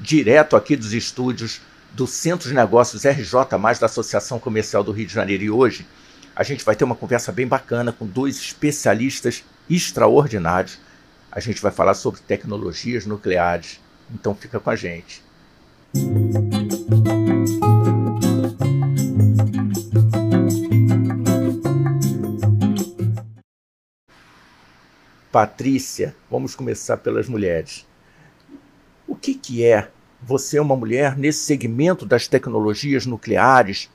direto aqui dos estúdios do Centro de Negócios RJ, da Associação Comercial do Rio de Janeiro. E hoje a gente vai ter uma conversa bem bacana com dois especialistas extraordinários. A gente vai falar sobre tecnologias nucleares. Então fica com a gente. Patrícia, vamos começar pelas mulheres que, que é você, uma mulher, nesse segmento das tecnologias nucleares,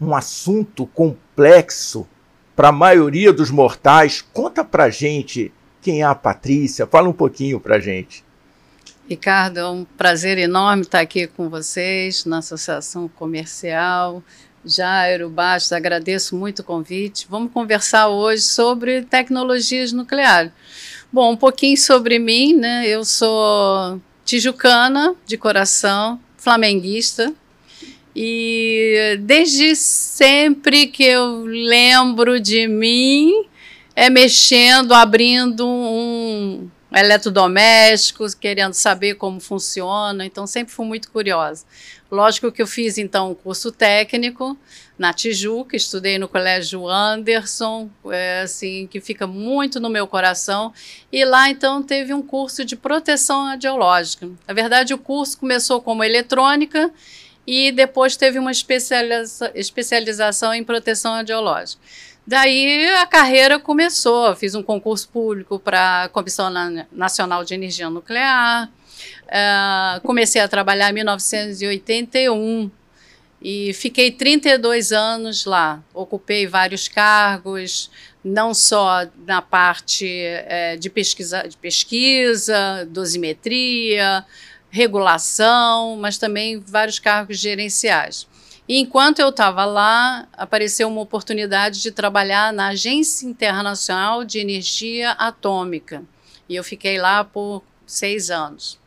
um assunto complexo para a maioria dos mortais. Conta para gente quem é a Patrícia, fala um pouquinho para gente. Ricardo, é um prazer enorme estar aqui com vocês na Associação Comercial. Jairo Bastos, agradeço muito o convite. Vamos conversar hoje sobre tecnologias nucleares. Bom, um pouquinho sobre mim, né? Eu sou tijucana de coração, flamenguista. E desde sempre que eu lembro de mim, é mexendo, abrindo um eletrodoméstico, querendo saber como funciona. Então, sempre fui muito curiosa. Lógico que eu fiz então um curso técnico na Tijuca, estudei no Colégio Anderson, é, assim que fica muito no meu coração. E lá então teve um curso de proteção radiológica. Na verdade, o curso começou como eletrônica e depois teve uma especializa especialização em proteção radiológica. Daí a carreira começou. Fiz um concurso público para a Comissão Nacional de Energia Nuclear. Uh, comecei a trabalhar em 1981 e fiquei 32 anos lá. Ocupei vários cargos, não só na parte é, de, pesquisa, de pesquisa, dosimetria, regulação, mas também vários cargos gerenciais. E enquanto eu estava lá, apareceu uma oportunidade de trabalhar na Agência Internacional de Energia Atômica. E eu fiquei lá por seis anos.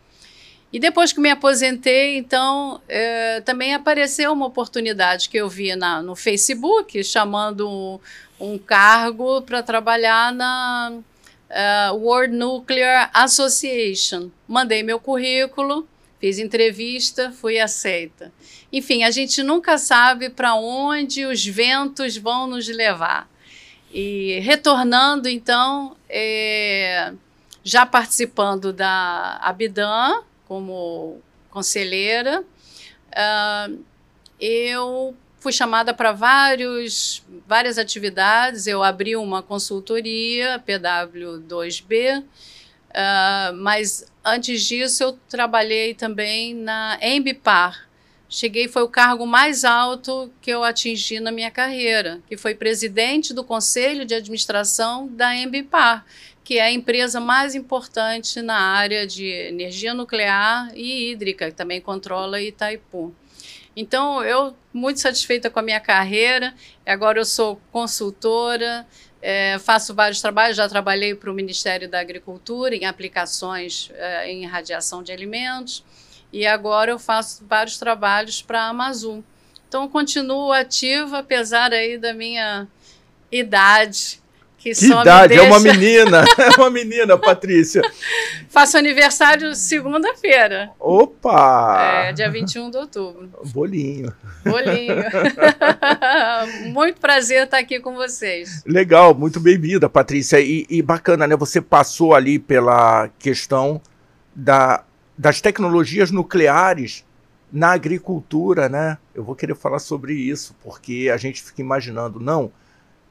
E depois que me aposentei, então, é, também apareceu uma oportunidade que eu vi na, no Facebook, chamando um, um cargo para trabalhar na uh, World Nuclear Association. Mandei meu currículo, fiz entrevista, fui aceita. Enfim, a gente nunca sabe para onde os ventos vão nos levar. E retornando, então, é, já participando da Abidan, como conselheira, uh, eu fui chamada para vários várias atividades. Eu abri uma consultoria PW2B, uh, ah, mas antes disso eu trabalhei também na Embipar. Cheguei foi o cargo mais alto que eu atingi na minha carreira, que foi presidente do conselho de administração da Embipar que é a empresa mais importante na área de energia nuclear e hídrica, que também controla Itaipu. Então, eu muito satisfeita com a minha carreira. Agora eu sou consultora, é, faço vários trabalhos. Já trabalhei para o Ministério da Agricultura em aplicações é, em radiação de alimentos e agora eu faço vários trabalhos para a Amazon. Então, continuo ativa apesar aí da minha idade que, que idade? Deixa... É uma menina, é uma menina, Patrícia. Faço aniversário segunda-feira. Opa! É, dia 21 de outubro. Bolinho. Bolinho. muito prazer estar aqui com vocês. Legal, muito bem-vinda, Patrícia. E, e bacana, né? Você passou ali pela questão da, das tecnologias nucleares na agricultura, né? Eu vou querer falar sobre isso, porque a gente fica imaginando, não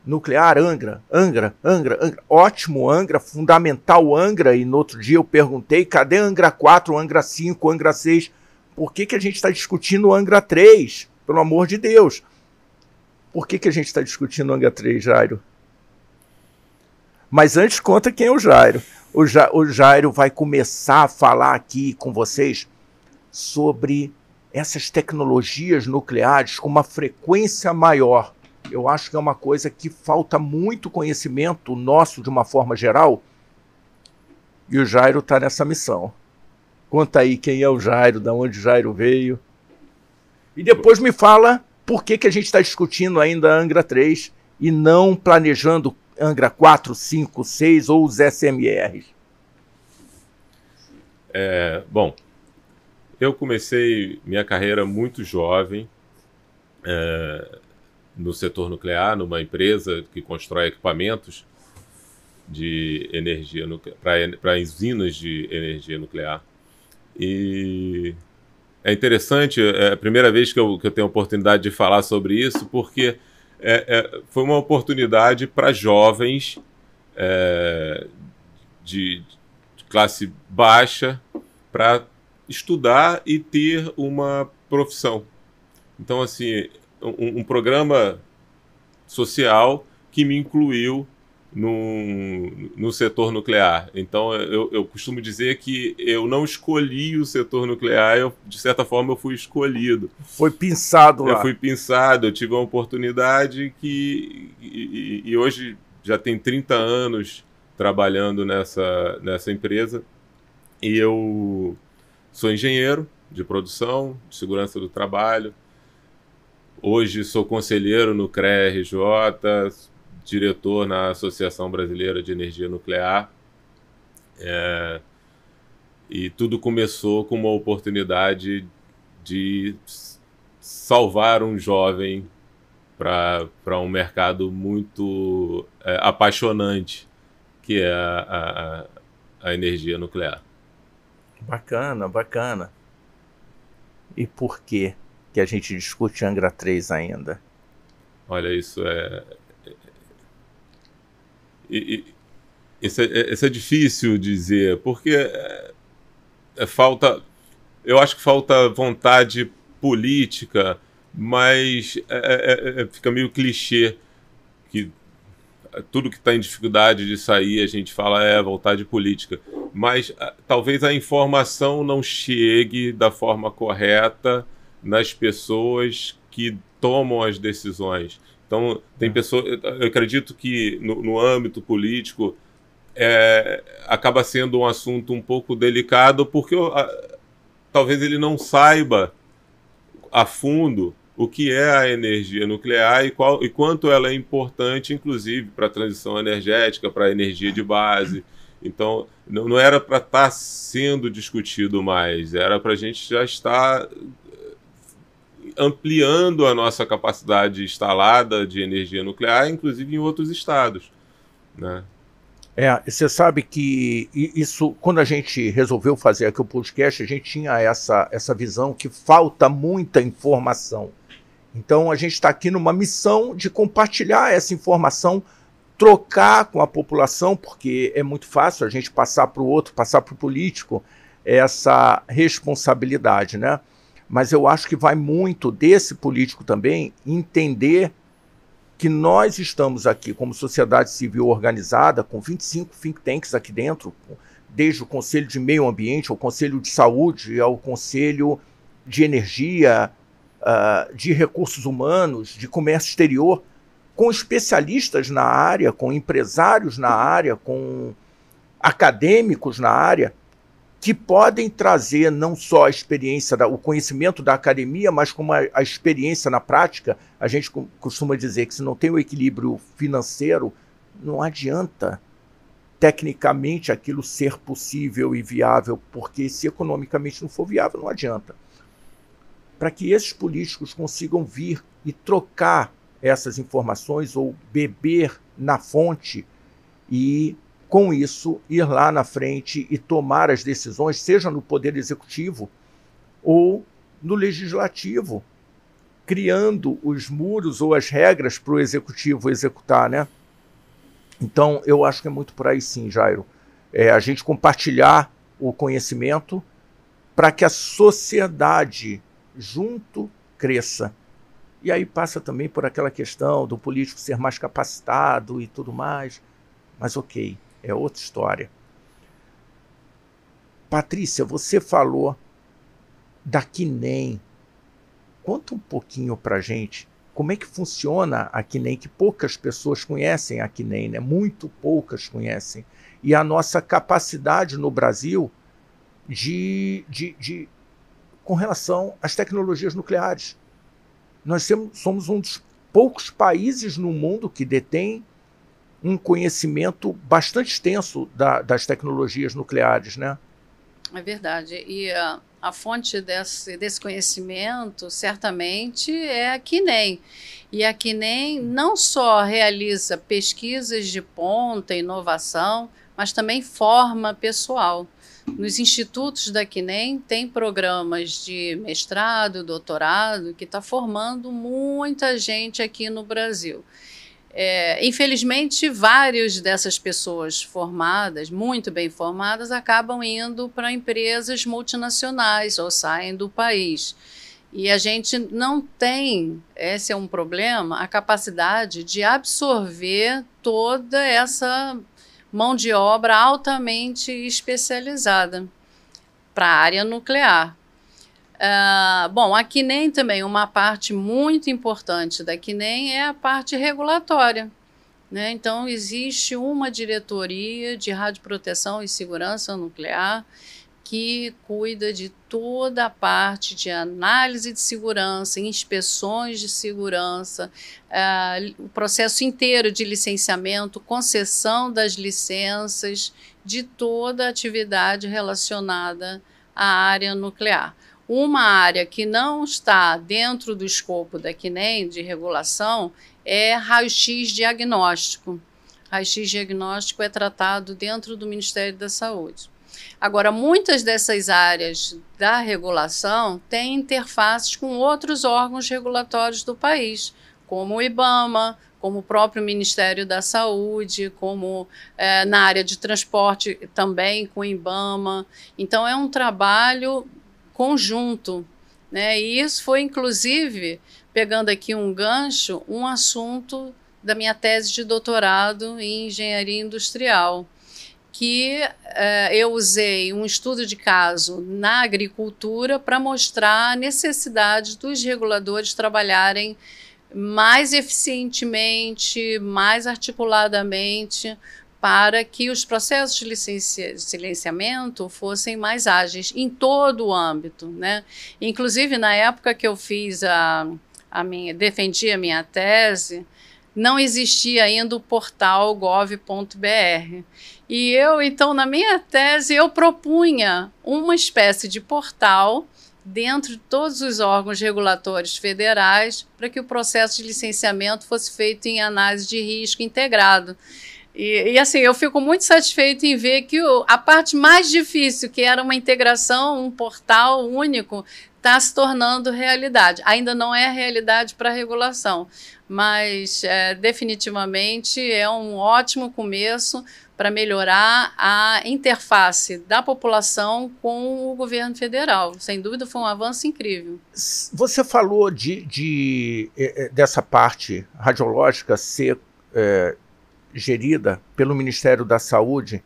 Nuclear Angra, Angra, Angra, Angra, ótimo Angra, fundamental Angra. E no outro dia eu perguntei: cadê Angra 4, Angra 5, Angra 6? Por que, que a gente está discutindo Angra 3? Pelo amor de Deus. Por que, que a gente está discutindo Angra 3, Jairo? Mas antes, conta quem é o Jairo. O, ja o Jairo vai começar a falar aqui com vocês sobre essas tecnologias nucleares com uma frequência maior eu acho que é uma coisa que falta muito conhecimento nosso de uma forma geral. E o Jairo está nessa missão. Conta aí quem é o Jairo, da onde o Jairo veio. E depois me fala por que, que a gente está discutindo ainda Angra 3 e não planejando Angra 4, 5, 6 ou os SMRs. É, bom, eu comecei minha carreira muito jovem. É, no setor nuclear, numa empresa que constrói equipamentos de energia para usinas de energia nuclear. E é interessante, é, é a primeira vez que eu, que eu tenho a oportunidade de falar sobre isso, porque é, é, foi uma oportunidade para jovens é, de, de classe baixa para estudar e ter uma profissão. Então, assim, um, um programa social que me incluiu no, no setor nuclear. Então, eu, eu, costumo dizer que eu não escolhi o setor nuclear, eu, de certa forma, eu fui escolhido. Foi pensado lá. Eu fui pensado eu tive uma oportunidade que. E, e, e hoje já tem 30 anos trabalhando nessa, nessa empresa. E eu sou engenheiro de produção, de segurança do trabalho, Hoje sou conselheiro no CREA-RJ, diretor na Associação Brasileira de Energia Nuclear. É, e tudo começou com uma oportunidade de salvar um jovem para um mercado muito é, apaixonante, que é a, a, a energia nuclear. Bacana, bacana. E por quê? que a gente discute Angra 3 ainda. Olha, isso é. E, e, isso, é, é isso é difícil dizer, porque é, é falta. Eu acho que falta vontade política, mas é, é, é fica meio clichê que tudo que está em dificuldade de sair, a gente fala é vontade política. Mas a, talvez a informação não chegue da forma correta nas pessoas que tomam as decisões. Então, tem é. pessoas. Eu acredito que no, no âmbito político é, acaba sendo um assunto um pouco delicado, porque a, talvez ele não saiba a fundo o que é a energia nuclear e, qual, e quanto ela é importante, inclusive, para a transição energética, para a energia de base. Então, não, não era para estar tá sendo discutido mais, era para a gente já estar ampliando a nossa capacidade instalada de energia nuclear, inclusive em outros estados. Né? É, você sabe que isso, quando a gente resolveu fazer aqui o podcast, a gente tinha essa, essa visão que falta muita informação. Então a gente está aqui numa missão de compartilhar essa informação, trocar com a população, porque é muito fácil a gente passar para o outro, passar para o político essa responsabilidade, né? Mas eu acho que vai muito desse político também entender que nós estamos aqui como sociedade civil organizada, com 25 think tanks aqui dentro, desde o Conselho de Meio Ambiente, ao Conselho de Saúde, ao Conselho de Energia, uh, de Recursos Humanos, de Comércio Exterior, com especialistas na área, com empresários na área, com acadêmicos na área, que podem trazer não só a experiência, da, o conhecimento da academia, mas como a, a experiência na prática. A gente costuma dizer que se não tem o equilíbrio financeiro, não adianta tecnicamente aquilo ser possível e viável, porque se economicamente não for viável, não adianta. Para que esses políticos consigam vir e trocar essas informações ou beber na fonte e com isso, ir lá na frente e tomar as decisões, seja no Poder Executivo ou no Legislativo, criando os muros ou as regras para o Executivo executar, né? Então, eu acho que é muito por aí sim, Jairo. É a gente compartilhar o conhecimento para que a sociedade junto cresça. E aí passa também por aquela questão do político ser mais capacitado e tudo mais. Mas ok, é outra história. Patrícia, você falou da Kinem. Conta um pouquinho para gente como é que funciona a Kinem, que poucas pessoas conhecem a Kinem, né? muito poucas conhecem, e a nossa capacidade no Brasil de, de, de com relação às tecnologias nucleares. Nós somos um dos poucos países no mundo que detém um conhecimento bastante extenso da, das tecnologias nucleares, né? É verdade. E a, a fonte desse, desse, conhecimento, certamente, é a Quinem. E a Quinem não só realiza pesquisas de ponta, inovação, mas também forma pessoal. Nos institutos da Quinem tem programas de mestrado, doutorado, que está formando muita gente aqui no Brasil. É, infelizmente, várias dessas pessoas formadas, muito bem formadas, acabam indo para empresas multinacionais ou saem do país. E a gente não tem, esse é um problema, a capacidade de absorver toda essa mão de obra altamente especializada para a área nuclear. Uh, bom, a nem também, uma parte muito importante da nem é a parte regulatória. Né? Então, existe uma diretoria de radioproteção e segurança nuclear que cuida de toda a parte de análise de segurança, inspeções de segurança, uh, o processo inteiro de licenciamento, concessão das licenças, de toda a atividade relacionada à área nuclear. Uma área que não está dentro do escopo da nem de regulação é raio-x diagnóstico. Raio-x diagnóstico é tratado dentro do Ministério da Saúde. Agora, muitas dessas áreas da regulação têm interfaces com outros órgãos regulatórios do país, como o IBAMA, como o próprio Ministério da Saúde, como eh, na área de transporte também com o IBAMA. Então, é um trabalho conjunto. Né? E isso foi, inclusive, pegando aqui um gancho, um assunto da minha tese de doutorado em engenharia industrial, que eh, eu usei um estudo de caso na agricultura para mostrar a necessidade dos reguladores trabalharem mais eficientemente, mais articuladamente para que os processos de silenciamento fossem mais ágeis em todo o âmbito, né? Inclusive na época que eu fiz a, a minha defendi a minha tese, não existia ainda o portal gov.br. E eu, então, na minha tese, eu propunha uma espécie de portal dentro de todos os órgãos regulatórios federais para que o processo de licenciamento fosse feito em análise de risco integrado. E, e, assim, eu fico muito satisfeito em ver que o, a parte mais difícil, que era uma integração, um portal único, está se tornando realidade. Ainda não é realidade para regulação, mas é, definitivamente é um ótimo começo para melhorar a interface da população com o governo federal. Sem dúvida, foi um avanço incrível. Você falou de, de é, é, dessa parte radiológica ser. É, gerida pelo Ministério da Saúde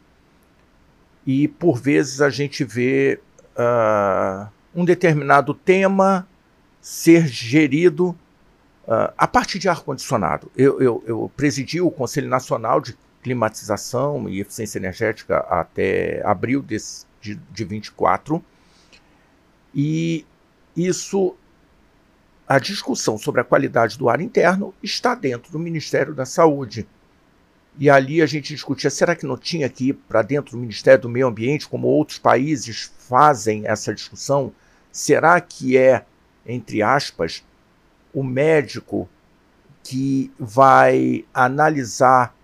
e, por vezes, a gente vê uh, um determinado tema ser gerido uh, a partir de ar-condicionado. Eu, eu, eu presidi o Conselho Nacional de Climatização e Eficiência Energética até abril desse, de, de 24 e isso a discussão sobre a qualidade do ar interno está dentro do Ministério da Saúde. E ali a gente discutia: será que não tinha que ir para dentro do Ministério do Meio Ambiente, como outros países fazem essa discussão? Será que é, entre aspas, o médico que vai analisar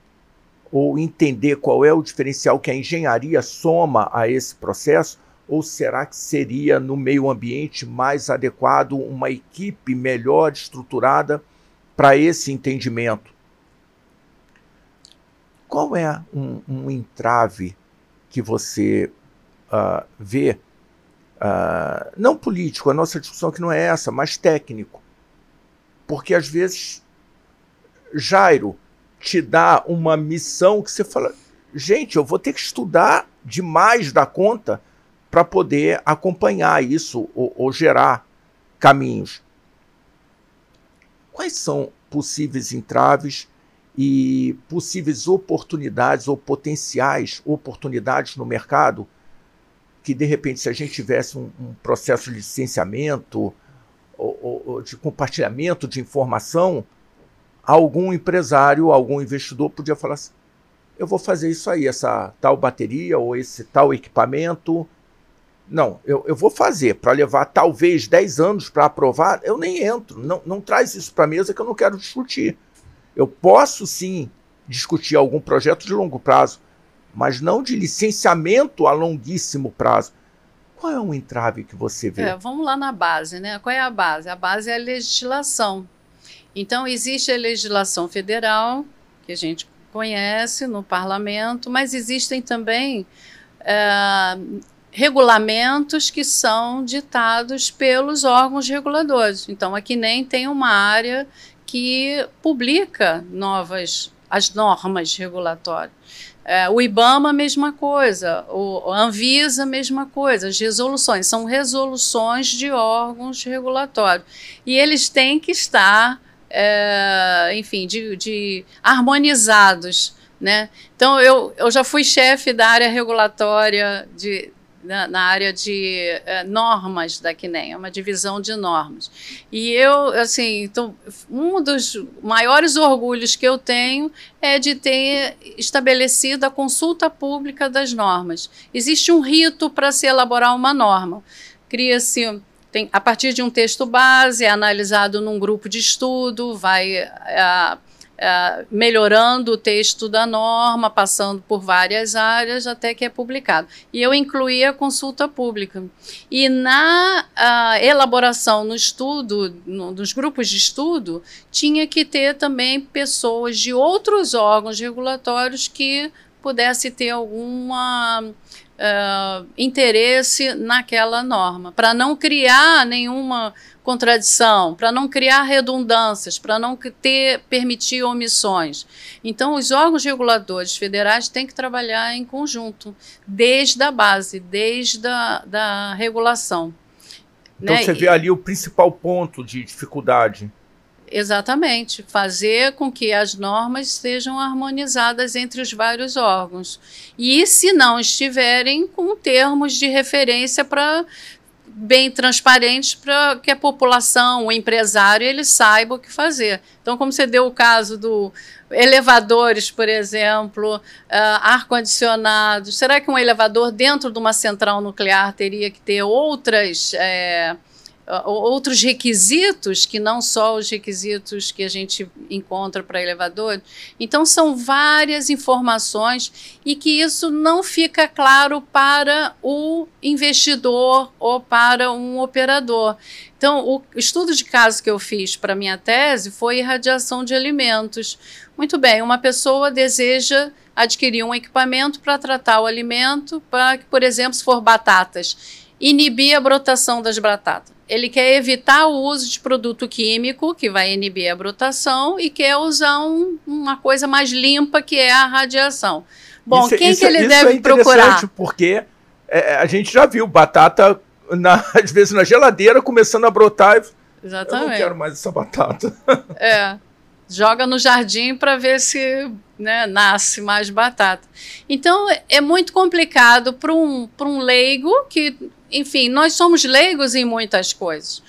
ou entender qual é o diferencial que a engenharia soma a esse processo? Ou será que seria no meio ambiente mais adequado uma equipe melhor estruturada para esse entendimento? Qual é um, um entrave que você uh, vê, uh, não político, a nossa discussão que não é essa, mas técnico? Porque às vezes Jairo te dá uma missão que você fala, gente, eu vou ter que estudar demais da conta para poder acompanhar isso ou, ou, gerar caminhos. Quais são possíveis entraves e possíveis oportunidades ou potenciais oportunidades no mercado que de repente se a gente tivesse um, um processo de licenciamento ou, ou, ou, de compartilhamento de informação algum empresário algum investidor podia falar assim, eu vou fazer isso aí essa tal bateria ou esse tal equipamento não, eu, eu vou fazer para levar talvez 10 anos para aprovar, eu nem entro, não, não traz isso para a mesa que eu não quero discutir eu posso sim discutir algum projeto de longo prazo, mas não de licenciamento a longuíssimo prazo. Qual é o entrave que você vê? É, vamos lá na base, né? Qual é a base? A base é a legislação. Então, existe a legislação federal, que a gente conhece no parlamento, mas existem também é, regulamentos que são ditados pelos órgãos reguladores. Então, aqui nem tem uma área que publica novas as normas regulatórias. É, o IBAMA, mesma coisa. O Anvisa, mesma coisa. As resoluções são resoluções de órgãos regulatórios. E eles têm que estar, é, enfim, de, de harmonizados. Né? Então, eu, eu já fui chefe da área regulatória de na, na área de eh, normas da CNEM, é uma divisão de normas. E eu, assim, então, um dos maiores orgulhos que eu tenho é de ter estabelecido a consulta pública das normas. Existe um rito para se elaborar uma norma. Cria-se tem, a partir de um texto base, é analisado num grupo de estudo, vai a, eh, é, melhorando o texto da norma, passando por várias áreas até que é publicado. E eu incluí a consulta pública. E na uh, elaboração, no estudo, no, nos grupos de estudo, tinha que ter também pessoas de outros órgãos regulatórios que pudesse ter alguma uh, interesse naquela norma, para não criar nenhuma contradição, para não criar redundâncias, para não ter permitir omissões. Então, os órgãos reguladores federais têm que trabalhar em conjunto, desde a base, desde a da regulação. Então, né? você vê ali o principal ponto de dificuldade. Exatamente, fazer com que as normas sejam harmonizadas entre os vários órgãos. E se não estiverem com termos de referência para bem transparentes para que a população, o empresário, ele saiba o que fazer. Então, como você deu o caso do elevadores, por exemplo, uh, ah, ar-condicionado, será que um elevador dentro de uma central nuclear teria que ter outras... Eh, ah, outros requisitos que não só os requisitos que a gente encontra para elevador. Então são várias informações e que isso não fica claro para o investidor ou para um operador. Então, o estudo de caso que eu fiz para minha tese foi irradiação de alimentos. Muito bem, uma pessoa deseja adquirir um equipamento para tratar o alimento, para que, por exemplo, se for batatas, inibir a brotação das batatas ele quer evitar o uso de produto químico, que vai inibir a brotação, e quer usar um, uma coisa mais limpa, que é a radiação. Bom, isso, é- quem isso, que é- ele deve é procurar? Porque é, é, a gente já viu batata, na, às vezes, na geladeira, começando a brotar. Exatamente. Eu não quero mais essa batata. É. Joga no jardim para ver se né, nasce mais batata. Então, é muito complicado para um, um leigo que enfim, nós somos leigos em muitas coisas.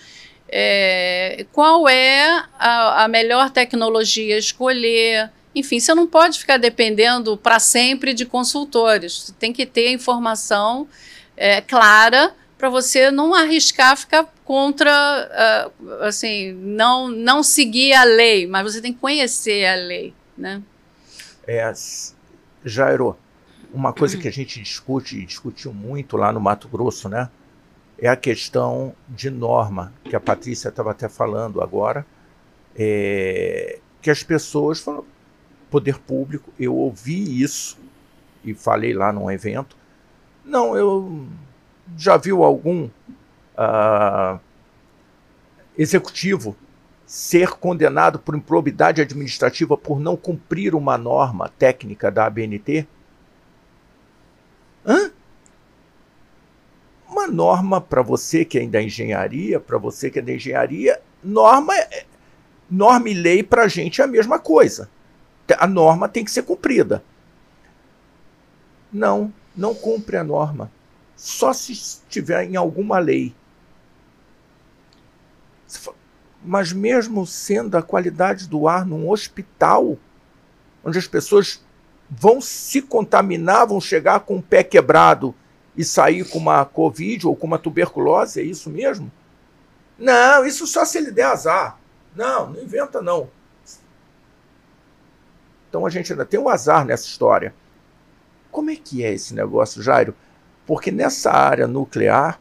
É, qual é a, a melhor tecnologia escolher? Enfim, você não pode ficar dependendo para sempre de consultores. Você tem que ter informação é, clara para você não arriscar ficar contra, uh, assim, não, não seguir a lei, mas você tem que conhecer a lei, né? É, Jairo, uma coisa que a gente discute e discutiu muito lá no Mato Grosso, né? É a questão de norma, que a Patrícia estava até falando agora, é, que as pessoas falam, poder público, eu ouvi isso e falei lá num evento. Não, eu já viu algum uh, executivo ser condenado por improbidade administrativa por não cumprir uma norma técnica da ABNT? Hã? Uma norma para você que é da engenharia, para você que é da engenharia, norma, é, é, norma e lei para a gente é a mesma coisa. A norma tem que ser cumprida. Não, não cumpre a norma. Só se estiver em alguma lei. Mas mesmo sendo a qualidade do ar num hospital, onde as pessoas vão se contaminar, vão chegar com o pé quebrado e sair com uma Covid ou com uma tuberculose, é isso mesmo? Não, isso só se ele der azar. Não, não inventa não. Então a gente ainda tem um azar nessa história. Como é que é esse negócio, Jairo? Porque nessa área nuclear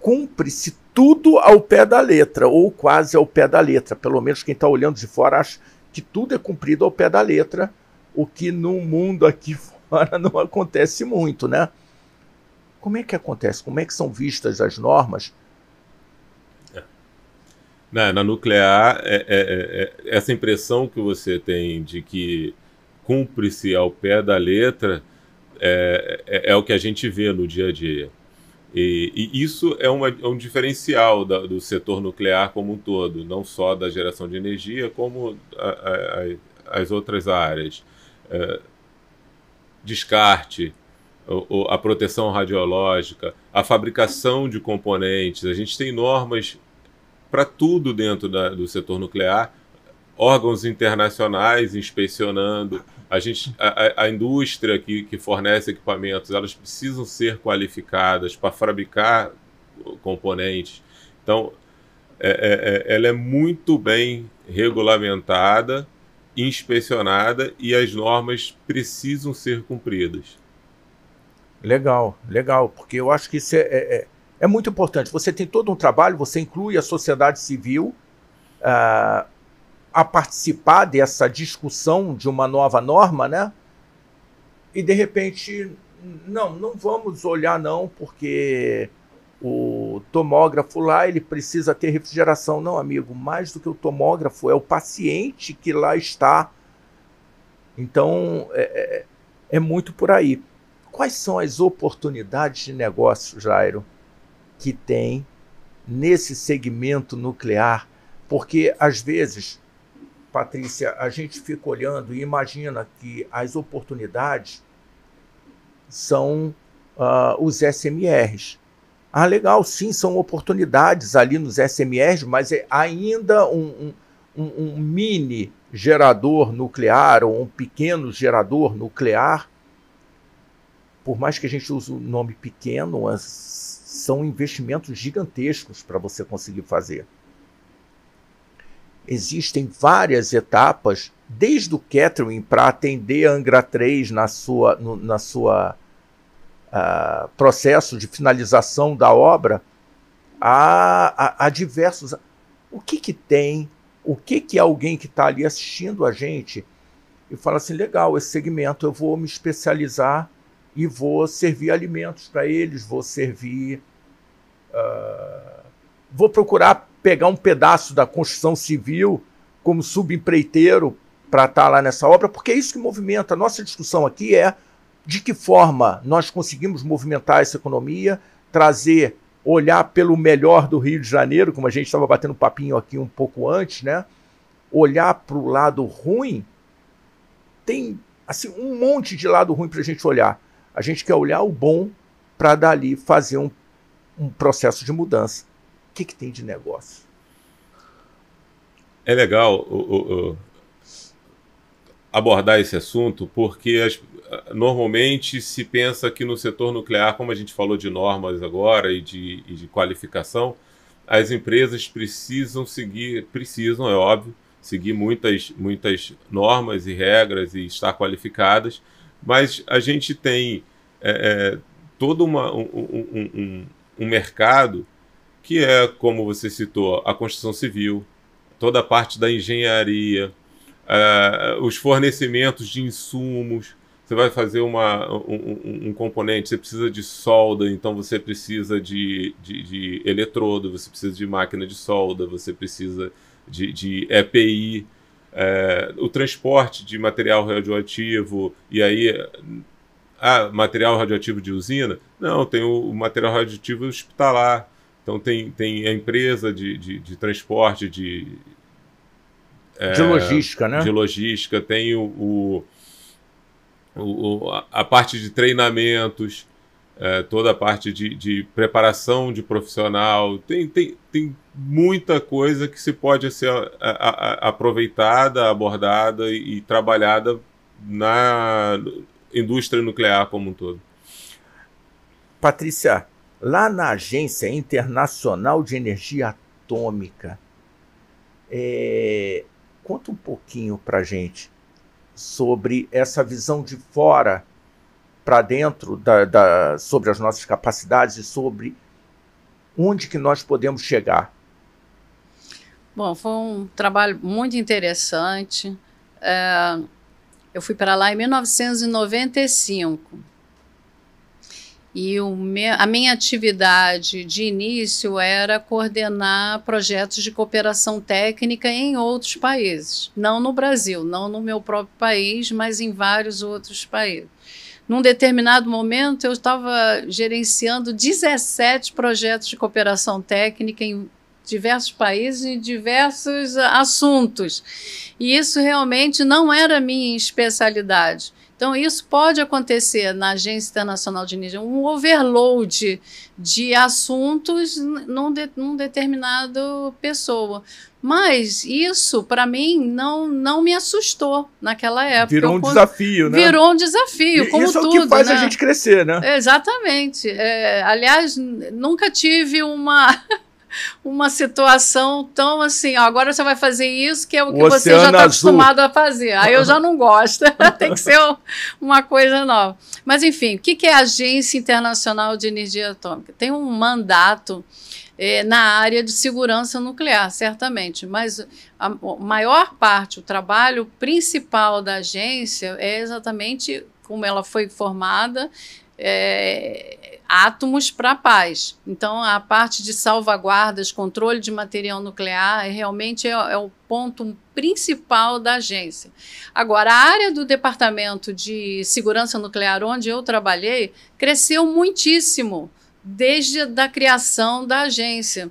cumpre-se tudo ao pé da letra, ou quase ao pé da letra. Pelo menos quem está olhando de fora acha que tudo é cumprido ao pé da letra, o que no mundo aqui fora não acontece muito, né? Como é que acontece? Como é que são vistas as normas? É. Na, na nuclear, é, é, é, é, essa impressão que você tem de que cumpre-se ao pé da letra é, é, é o que a gente vê no dia a dia. E, e isso é, uma, é, um diferencial da, do setor nuclear como um todo, não só da geração de energia, como a, a, as outras áreas. É, descarte, a proteção radiológica, a fabricação de componentes. A gente tem normas para tudo dentro da, do setor nuclear, órgãos internacionais inspecionando. A, gente, a, a indústria que, que fornece equipamentos, elas precisam ser qualificadas para fabricar componentes. Então, é, é, é, ela é muito bem regulamentada, inspecionada e as normas precisam ser cumpridas. Legal, legal, porque eu acho que isso é, é, é, é muito importante. Você tem todo um trabalho, você inclui a sociedade civil, ah, a participar dessa discussão de uma nova norma, né? E de repente, não, não vamos olhar não, porque o tomógrafo lá ele precisa ter refrigeração, não, amigo. Mais do que o tomógrafo é o paciente que lá está. Então é, é, é muito por aí. Quais são as oportunidades de negócio, Jairo, que tem nesse segmento nuclear? Porque às vezes Patrícia, a gente fica olhando e imagina que as oportunidades são uh, os SMRs. Ah, legal, sim, são oportunidades ali nos SMRs, mas é ainda um, um, um mini gerador nuclear ou um pequeno gerador nuclear, por mais que a gente use o nome pequeno, são investimentos gigantescos para você conseguir fazer existem várias etapas, desde o catering para atender a Angra 3 na sua, no, na sua uh, processo de finalização da obra, a, a, a diversos. O que, que tem? O que, que alguém que está ali assistindo a gente e fala assim: legal, esse segmento eu vou me especializar e vou servir alimentos para eles, vou servir. Uh, vou procurar pegar um pedaço da construção civil como subempreiteiro para estar tá lá nessa obra, porque é isso que movimenta. A nossa discussão aqui é de que forma nós conseguimos movimentar essa economia, trazer, olhar pelo melhor do Rio de Janeiro, como a gente estava batendo papinho aqui um pouco antes, né? Olhar para o lado ruim, tem assim um monte de lado ruim para a gente olhar. A gente quer olhar o bom para dali fazer um, um processo de mudança que, que tem de negócio? É legal abordar esse assunto, porque as, normalmente se pensa que no setor nuclear, como a gente falou de normas agora e de, e de qualificação, as empresas precisam seguir, precisam, é óbvio, seguir muitas, muitas normas e regras e estar qualificadas, mas a gente tem é, é, todo uma, um, um, um, um mercado que é, como você citou, a construção civil, toda a parte da engenharia, uh, os fornecimentos de insumos. Você vai fazer uma, um, um, componente, você precisa de solda, então você precisa de, de, de eletrodo, você precisa de máquina de solda, você precisa de, de EPI, é, o transporte de material radioativo, e aí ah, material radioativo de usina? Não, tem o, material radioativo hospitalar. Então tem, tem a empresa de, de, de transporte, de. É, de logística, né? De logística, tem o, o, o a parte de treinamentos, é, toda a parte de, de preparação de profissional, tem, tem, tem muita coisa que se pode ser a, a, a, aproveitada, abordada e, e trabalhada na indústria nuclear como um todo. Patrícia, lá na Agência Internacional de Energia Atômica. É, conta um pouquinho para gente sobre essa visão de fora para dentro da, da, sobre as nossas capacidades e sobre onde que nós podemos chegar. Bom, foi um trabalho muito interessante. É, eu fui para lá em 1995 e me, a minha atividade de início era coordenar projetos de cooperação técnica em outros países. Não no Brasil, não no meu próprio país, mas em vários outros países. Num determinado momento, eu estava gerenciando 17 projetos de cooperação técnica em diversos países e diversos ah, assuntos. E isso realmente não era minha especialidade. Então, isso pode acontecer na Agência Internacional de Energia, um overload de assuntos num, de, num determinado pessoa. Mas isso, para mim, não, não me assustou naquela época. Virou um eu, desafio, né? Virou um desafio, e, como isso tudo. Isso é o que faz né? a gente crescer, né? Exatamente. É, aliás, nunca tive uma uma situação tão assim, ó, agora você vai fazer isso, que é o que o você já está acostumado a fazer. Aí eu já não gosto, tem que ser uma coisa nova. Mas enfim, o que, que é a Agência Internacional de Energia Atômica? Tem um mandato é, na área de segurança nuclear, certamente, mas a maior parte, o trabalho principal da agência é exatamente como ela foi formada, é, átomos para a paz. Então, a parte de salvaguardas, controle de material nuclear, é realmente é, é o ponto principal da agência. Agora, a área do Departamento de Segurança Nuclear, onde eu trabalhei, cresceu muitíssimo desde a criação da agência.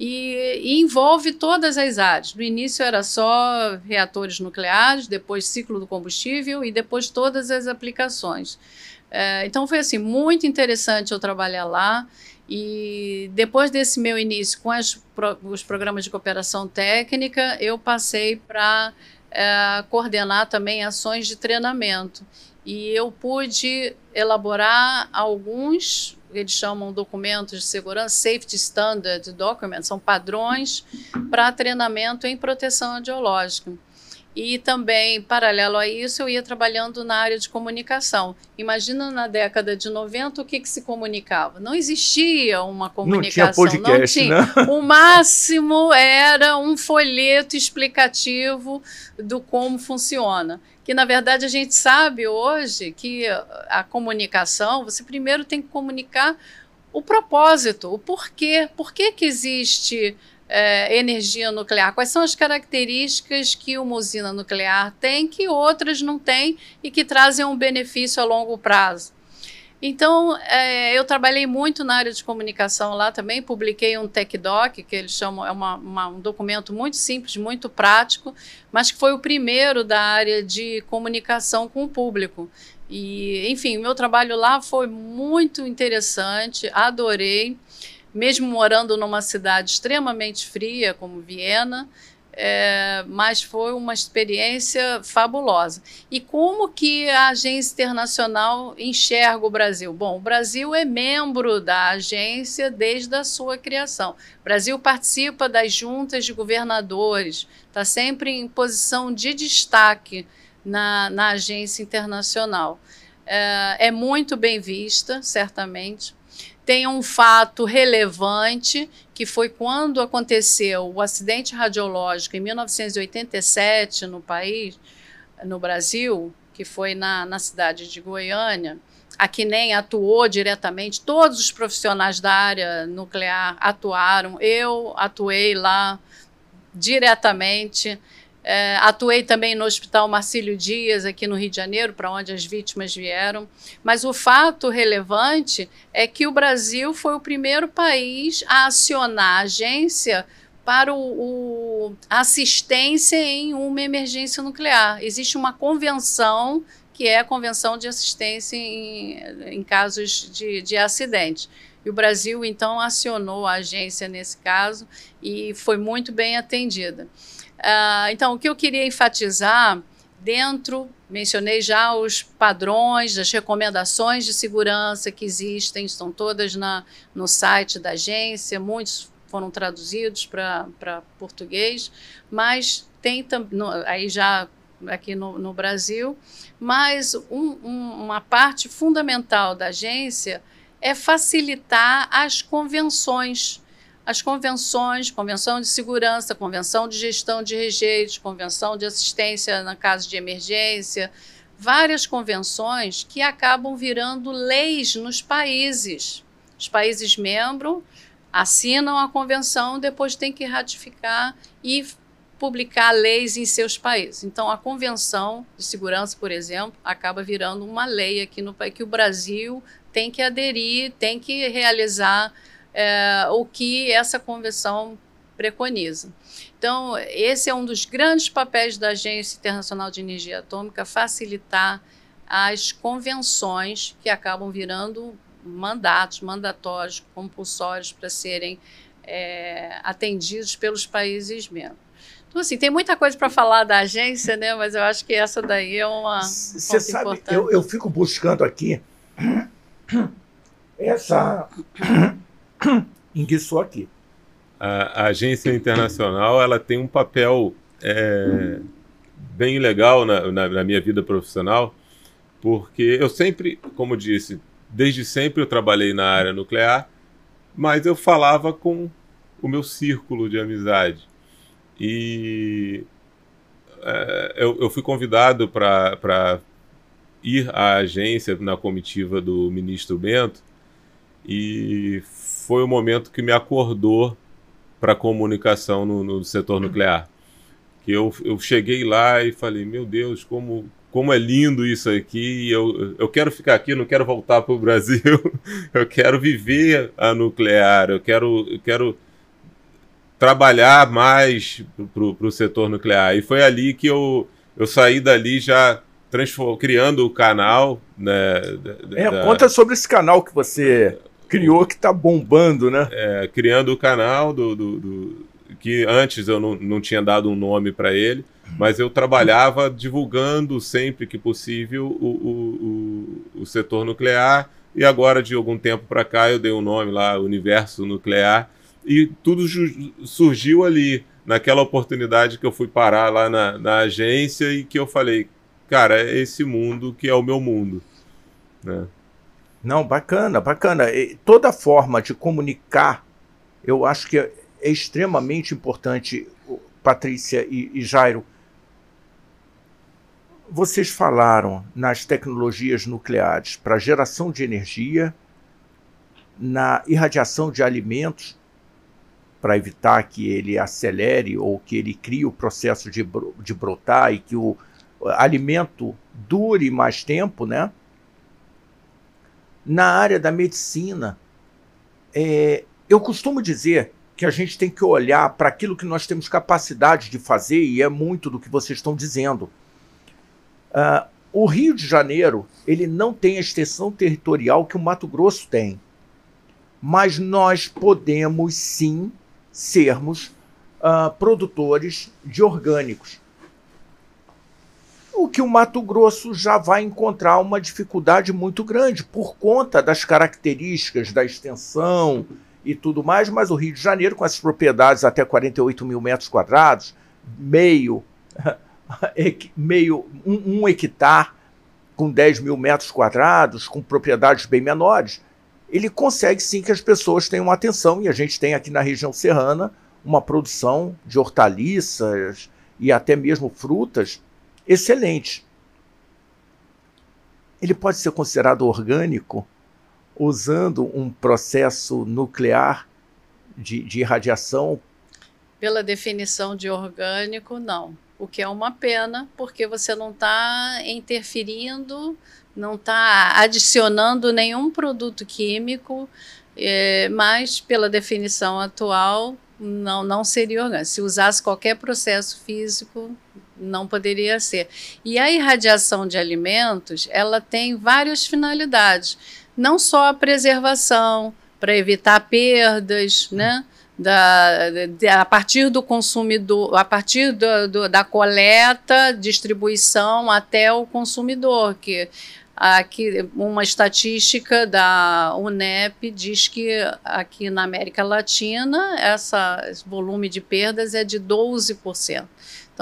E, e, envolve todas as áreas. No início era só reatores nucleares, depois ciclo do combustível e depois todas as aplicações. É, então foi assim muito interessante eu trabalhar lá. E depois desse meu início com as, os programas de cooperação técnica, eu passei para é, coordenar também ações de treinamento. E eu pude elaborar alguns, eles chamam documentos de segurança, safety standard documents, são padrões para treinamento em proteção radiológica e também, paralelo a isso, eu ia trabalhando na área de comunicação. Imagina na década de 90 o que, que se comunicava. Não existia uma comunicação. Não tinha podcast, não tinha. O máximo era um folheto explicativo do como funciona. Que, na verdade, a gente sabe hoje que a comunicação, você primeiro tem que comunicar o propósito, o porquê. Por que, que existe eh, energia nuclear? Quais são as características que uma usina nuclear tem que outras não têm e que trazem um benefício a longo prazo? Então, é, eu trabalhei muito na área de comunicação lá também, publiquei um tech doc, que eles chamam, é uma, uma, um documento muito simples, muito prático, mas que foi o primeiro da área de comunicação com o público. E, enfim, o meu trabalho lá foi muito interessante, adorei mesmo morando numa cidade extremamente fria como Viena, é, mas foi uma experiência fabulosa. E como que a agência internacional enxerga o Brasil? Bom, o Brasil é membro da agência desde a sua criação. O Brasil participa das juntas de governadores, está sempre em posição de destaque na, na agência internacional. É, é muito bem vista, certamente, tem um fato relevante que foi quando aconteceu o acidente radiológico em 1987 no país, no Brasil, que foi na, na cidade de Goiânia. A nem atuou diretamente, todos os profissionais da área nuclear atuaram. Eu atuei lá diretamente. É, atuei também no Hospital Marcílio Dias, aqui no Rio de Janeiro, para onde as vítimas vieram. Mas o fato relevante é que o Brasil foi o primeiro país a acionar a agência para o, o assistência em uma emergência nuclear. Existe uma convenção que é a Convenção de Assistência em, em Casos de, de Acidente. E o Brasil, então, acionou a agência nesse caso e foi muito bem atendida. Uh, então, o que eu queria enfatizar dentro, mencionei já os padrões, as recomendações de segurança que existem, estão todas na, no site da agência, muitos foram traduzidos para português, mas tem também, aí já aqui no, no Brasil, mas um, um, uma parte fundamental da agência é facilitar as convenções as convenções, convenção de segurança, convenção de gestão de rejeitos, convenção de assistência na caso de emergência, várias convenções que acabam virando leis nos países. Os países membros assinam a convenção, depois têm que ratificar e publicar leis em seus países. Então, a Convenção de Segurança, por exemplo, acaba virando uma lei aqui no país que o Brasil tem que aderir, tem que realizar é, o que essa convenção preconiza. Então, esse é um dos grandes papéis da Agência Internacional de Energia Atômica facilitar as convenções que acabam virando mandatos, mandatórios, compulsórios para serem é, atendidos pelos países membros. Então, assim, tem muita coisa para falar da agência, né? Mas eu acho que essa daí é uma Você sabe, Eu, eu fico buscando aqui essa em que estou aqui. A, a, agência internacional ela tem um papel é, bem legal na, na, na minha vida profissional, porque eu sempre, como disse, desde sempre eu trabalhei na área nuclear, mas eu falava com o meu círculo de amizade. E é, eu, eu, fui convidado para ir à agência na comitiva do ministro Bento e foi o momento que me acordou para comunicação no, no, setor nuclear. Que eu, eu cheguei lá e falei, meu Deus, como, como é lindo isso aqui, eu, eu quero ficar aqui, não quero voltar para o Brasil, eu quero viver a nuclear, eu quero, eu quero trabalhar mais para o setor nuclear. E foi ali que eu, eu saí dali já criando o canal. Né, é, Conta sobre esse canal que você criou que tá bombando, né? É, criando o canal do, do, do que antes eu não, não tinha dado um nome para ele, mas eu trabalhava divulgando sempre que possível o, o, o, o setor nuclear. E agora, de algum tempo para cá, eu dei um nome lá, Universo Nuclear, e tudo surgiu ali, naquela oportunidade que eu fui parar lá na, na agência e que eu falei, cara, é esse mundo que é o meu mundo. Né? Não, bacana, bacana. E toda forma de comunicar, eu acho que é extremamente importante, Patrícia e, e Jairo. Vocês falaram nas tecnologias nucleares para geração de energia, na irradiação de alimentos, para evitar que ele acelere ou que ele crie o processo de, de brotar e que o alimento dure mais tempo, né? na área da medicina, é, eu costumo dizer que a gente tem que olhar para aquilo que nós temos capacidade de fazer, e é muito do que vocês estão dizendo. Uh, o Rio de Janeiro ele não tem a extensão territorial que o Mato Grosso tem, mas nós podemos sim sermos uh, produtores de orgânicos o que o Mato Grosso já vai encontrar uma dificuldade muito grande por conta das características da extensão e tudo mais, mas o Rio de Janeiro, com essas propriedades até 48 mil metros quadrados, meio, meio um, um hectare com 10 mil metros quadrados, com propriedades bem menores, ele consegue sim que as pessoas tenham atenção, e a gente tem aqui na região serrana uma produção de hortaliças e até mesmo frutas excelente. Ele pode ser considerado orgânico usando um processo nuclear de, de irradiação? Pela definição de orgânico, não. O que é uma pena, porque você não está interferindo, não está adicionando nenhum produto químico, é, mas pela definição atual, não, não seria orgânico. Se usasse qualquer processo físico, não poderia ser. E a irradiação de alimentos, ela tem várias finalidades, não só a preservação, para evitar perdas, né? Da, de, a partir do consumidor, a partir do, do, da coleta, distribuição até o consumidor, que aqui uma estatística da UNEP diz que aqui na América Latina essa, esse volume de perdas é de 12%.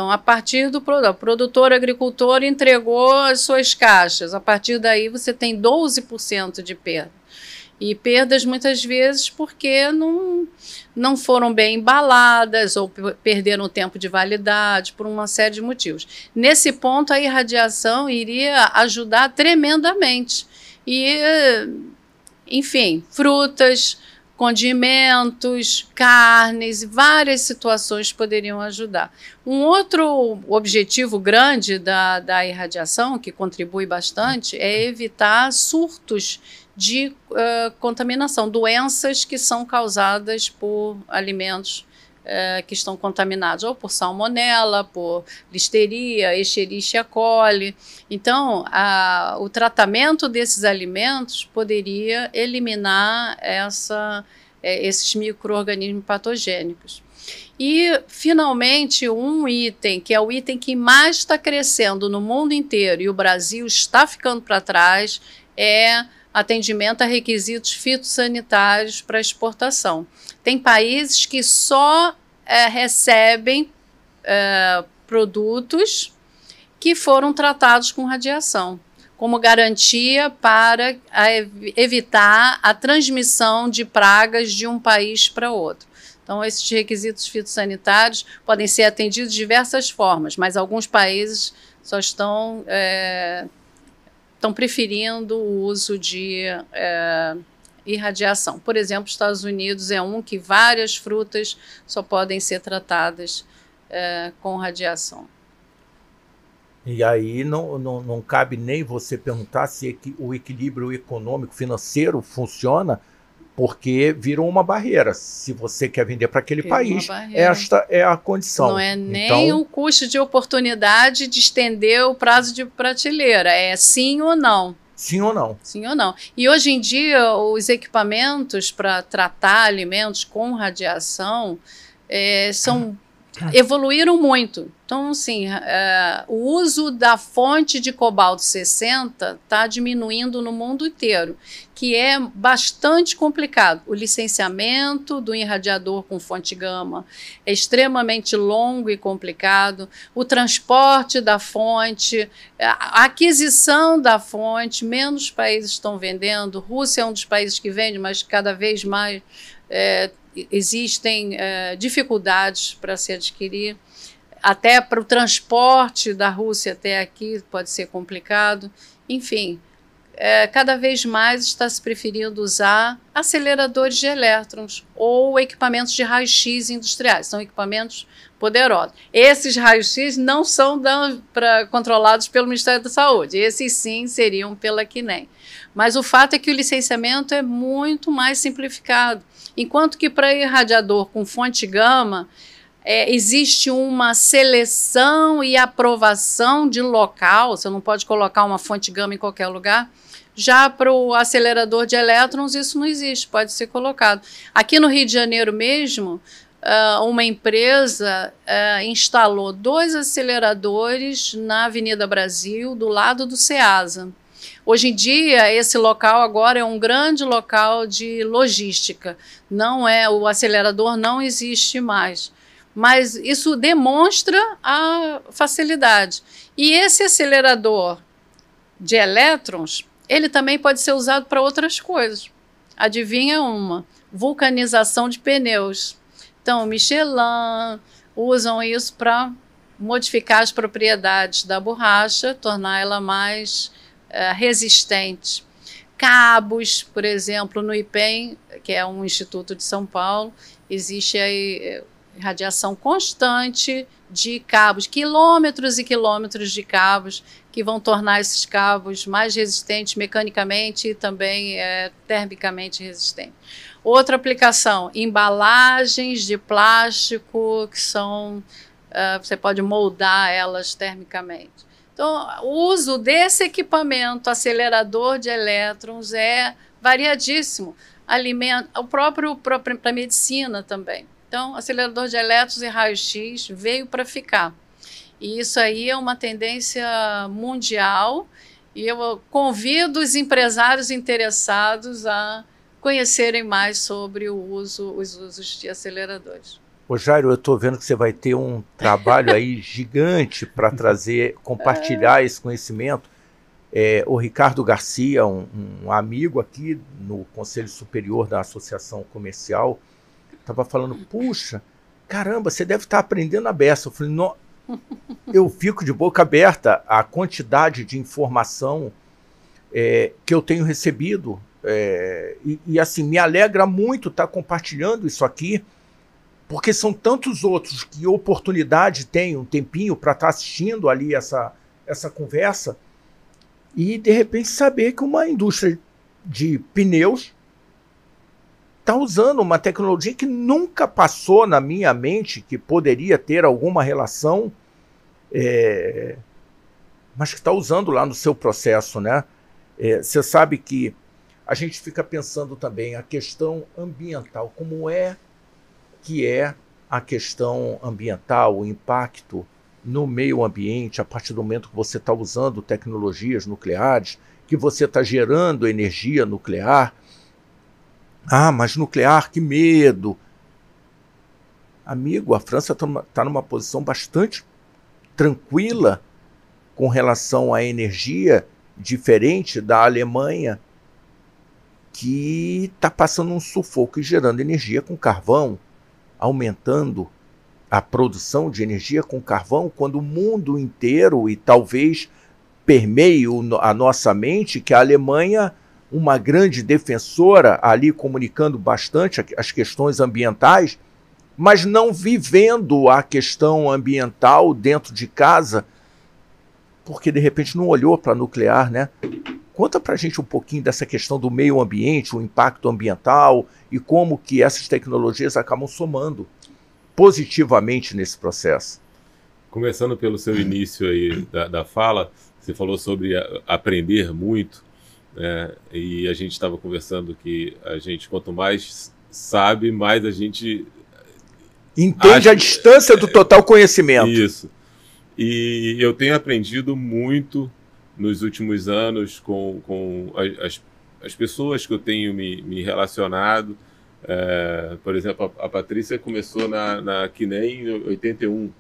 Então, a partir do produtor, produtor agricultor entregou as suas caixas, a partir daí você tem 12% de perda. E perdas muitas vezes porque não, não foram bem embaladas ou perderam o tempo de validade por uma série de motivos. Nesse ponto, a irradiação iria ajudar tremendamente. E, enfim, frutas, condimentos, carnes, várias situações poderiam ajudar. Um outro objetivo grande da, da irradiação, que contribui bastante, é evitar surtos de uh, contaminação, doenças que são causadas por alimentos é, que estão contaminados ou por salmonela, por listeria, Escherichia coli. Então, a, o tratamento desses alimentos poderia eliminar essa, é, esses micro-organismos patogênicos. E, finalmente, um item, que é o item que mais está crescendo no mundo inteiro e o Brasil está ficando para trás, é atendimento a requisitos fitossanitários para exportação. Tem países que só é, recebem é, produtos que foram tratados com radiação, como garantia para a, evitar a transmissão de pragas de um país para outro. Então, esses requisitos fitossanitários podem ser atendidos de diversas formas, mas alguns países só estão, é, estão preferindo o uso de. É, e radiação. Por exemplo, os Estados Unidos é um que várias frutas só podem ser tratadas é, com radiação. E aí não, não, não cabe nem você perguntar se o equilíbrio econômico financeiro funciona, porque virou uma barreira. Se você quer vender para aquele país, esta é a condição. Não é nem então, o custo de oportunidade de estender o prazo de prateleira, é sim ou não. Sim ou não? Sim ou não. E hoje em dia, os equipamentos para tratar alimentos com radiação é, são. Hum evoluíram muito. Então, assim, é, o uso da fonte de cobalto 60 está diminuindo no mundo inteiro, que é bastante complicado. O licenciamento do irradiador com fonte gama é extremamente longo e complicado. O transporte da fonte, é, a aquisição da fonte, menos países estão vendendo. Rússia é um dos países que vende, mas cada vez mais é, existem eh, dificuldades para se adquirir. Até para o transporte da Rússia até aqui pode ser complicado. Enfim, é, cada vez mais está se preferindo usar aceleradores de elétrons ou equipamentos de raio-x industriais. São equipamentos poderosos. Esses raios-x não são da, pra, controlados pelo Ministério da Saúde. Esses sim seriam pela CNEM. Mas o fato é que o licenciamento é muito mais simplificado. Enquanto que para irradiador com fonte gama, é, existe uma seleção e aprovação de local, você não pode colocar uma fonte gama em qualquer lugar. Já para o acelerador de elétrons, isso não existe, pode ser colocado. Aqui no Rio de Janeiro mesmo, Uh, uma empresa uh, instalou dois aceleradores na Avenida Brasil, do lado do SEASA. Hoje em dia, esse local agora é um grande local de logística. Não é o acelerador não existe mais. Mas isso demonstra a facilidade. E esse acelerador de elétrons, ele também pode ser usado para outras coisas. Adivinha uma? Vulcanização de pneus. Então, Michelin usam isso para modificar as propriedades da borracha, torná-la mais eh, resistentes. resistente. Cabos, por exemplo, no IPEM, que é um instituto de São Paulo, existe aí eh, radiação constante de cabos, quilômetros e quilômetros de cabos, que vão tornar esses cabos mais resistentes mecanicamente e também é, termicamente resistentes. Outra aplicação, embalagens de plástico que são, uh, você pode moldar elas termicamente. Então, o uso desse equipamento acelerador de elétrons é variadíssimo. Alimenta, o próprio para medicina também. Então, acelerador de elétrons e raio-x veio para ficar. E isso aí é uma tendência mundial. E eu convido os empresários interessados a conhecerem mais sobre o uso, os usos de aceleradores. Ô Jairo, eu estou vendo que você vai ter um trabalho aí gigante para trazer, compartilhar é. esse conhecimento. É, o Ricardo Garcia, um, um, amigo aqui no Conselho Superior da Associação Comercial, estava falando, puxa, caramba, você deve estar tá aprendendo a beça. Eu falei, não, eu fico de boca aberta a quantidade de informação é, que eu tenho recebido. É, e, e assim, me alegra muito estar tá compartilhando isso aqui porque são tantos outros que oportunidade tem, um tempinho para estar tá assistindo ali essa, essa conversa, e de repente saber que uma indústria de pneus está usando uma tecnologia que nunca passou na minha mente que poderia ter alguma relação, é, mas que está usando lá no seu processo, né? É, você é, sabe que a gente fica pensando também a questão ambiental, como é que é a questão ambiental, o impacto no meio ambiente, a partir do momento que você está usando tecnologias nucleares, que você está gerando energia nuclear. Ah, mas nuclear, que medo! Amigo, a França está numa, tá numa posição bastante tranquila com relação à energia, diferente da Alemanha, que está passando um sufoco e gerando energia com carvão aumentando a produção de energia com carvão quando o mundo inteiro e talvez permeio a nossa mente que a Alemanha, uma grande defensora ali comunicando bastante as questões ambientais, mas não vivendo a questão ambiental dentro de casa, porque de repente não olhou para nuclear, né? Conta para a gente um pouquinho dessa questão do meio ambiente, o impacto ambiental e como que essas tecnologias acabam somando positivamente nesse processo. Começando pelo seu início aí da, da fala, você falou sobre a, aprender muito, né? E a gente estava conversando que a gente quanto mais sabe, mais a gente entende acha... a distância do total conhecimento. Isso. E eu tenho aprendido muito nos últimos anos com, com as, as pessoas que eu tenho me, me relacionado. É, por exemplo, a, a, Patrícia começou na, na Kinem em 81.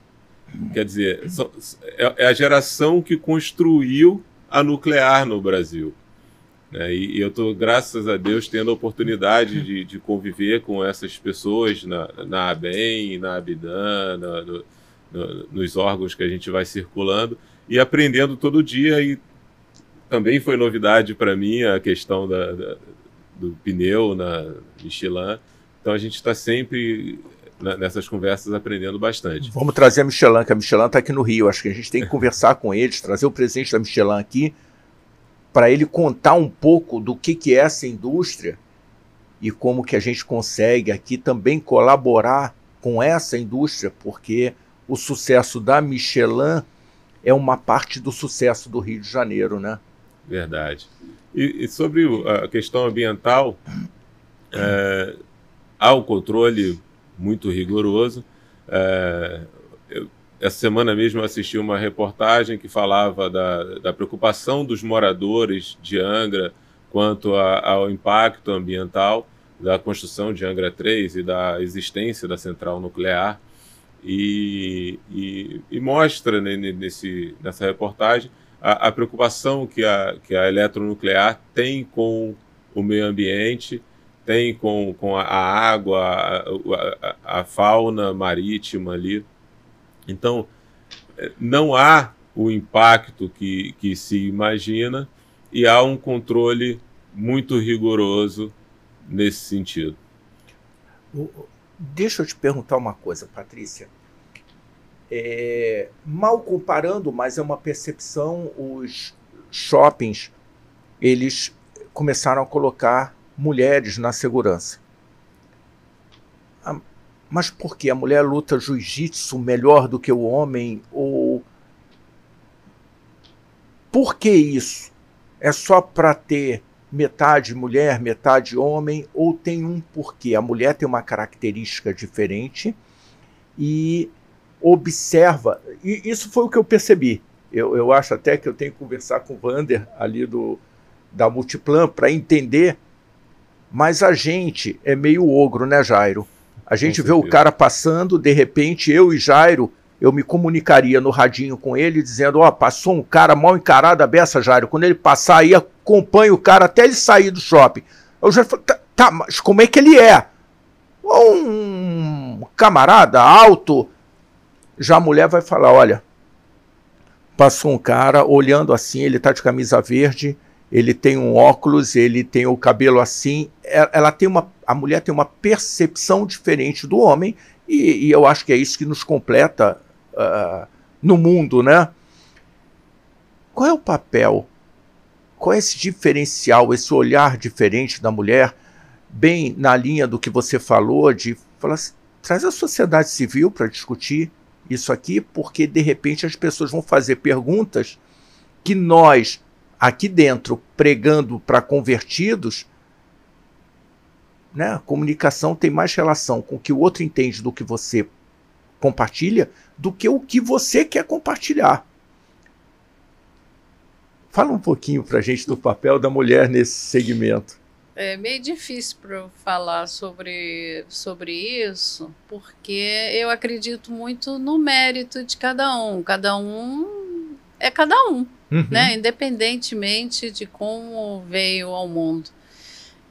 Quer dizer, são, é, é, a geração que construiu a nuclear no Brasil. Né? E, e, eu estou, graças a Deus, tendo a oportunidade de, de conviver com essas pessoas na, na ABEM, na ABIDAN, na, no, no, nos órgãos que a gente vai circulando e aprendendo todo dia e também foi novidade para mim a questão da, da, do pneu na Michelin. Então a gente está sempre né, nessas conversas aprendendo bastante. Vamos trazer a Michelin, que a Michelin está aqui no Rio. Acho que a gente tem que conversar com eles, trazer o presidente da Michelin aqui para ele contar um pouco do que, que é essa indústria e como que a gente consegue aqui também colaborar com essa indústria, porque o sucesso da Michelin é uma parte do sucesso do Rio de Janeiro, né? Verdade. E, e sobre a questão ambiental, é, há um controle muito rigoroso. É, eu, essa semana mesmo assisti uma reportagem que falava da, da preocupação dos moradores de Angra quanto a, ao impacto ambiental da construção de Angra 3 e da existência da central nuclear. E, e, e mostra né, nesse, nessa reportagem a, a preocupação que a, que a eletronuclear tem com o meio ambiente, tem com, com a, a água, a, a, a fauna marítima ali. Então, eh, não há o impacto que, que se imagina e há um controle muito rigoroso nesse sentido. Deixa eu te perguntar uma coisa, Patrícia. É, mal comparando, mas é uma percepção, os shoppings, eles começaram a colocar mulheres na segurança. Ah, mas por que a mulher luta jiu-jitsu melhor do que o homem? Ou por que isso? É só para ter metade mulher, metade homem, ou tem um porquê? A mulher tem uma característica diferente e observa, e isso foi o que eu percebi. Eu, eu acho até que eu tenho que conversar com o Vander ali do, da Multiplan para entender, mas a gente é meio ogro, né, Jairo? A gente vê o cara passando, de repente eu e Jairo, eu me comunicaria no radinho com ele, dizendo: Ó, oh, passou um cara mal encarado a beça, Jairo. Quando ele passar aí, acompanha o cara até ele sair do shopping. Eu já falei: tá, tá, mas como é que ele é? Um camarada alto, já a mulher vai falar: olha, passou um cara olhando assim, ele está de camisa verde, ele tem um óculos, ele tem o cabelo assim. É, ela tem uma, a mulher tem uma percepção diferente do homem e, e eu acho que é isso que nos completa uh, no mundo, né? Qual é o papel? Qual é esse diferencial, esse olhar diferente da mulher, bem na linha do que você falou de falar, assim, traz a sociedade civil para discutir isso aqui, porque de repente as pessoas vão fazer perguntas que nós, aqui dentro, pregando para convertidos, né? A comunicação tem mais relação com o que o outro entende do que você compartilha do que o que você quer compartilhar. Fala um pouquinho para a gente do papel da mulher nesse segmento. É meio difícil para eu falar sobre, sobre isso, porque eu acredito muito no mérito de cada um. Cada um é cada um, uhum. né? independentemente de como veio ao mundo.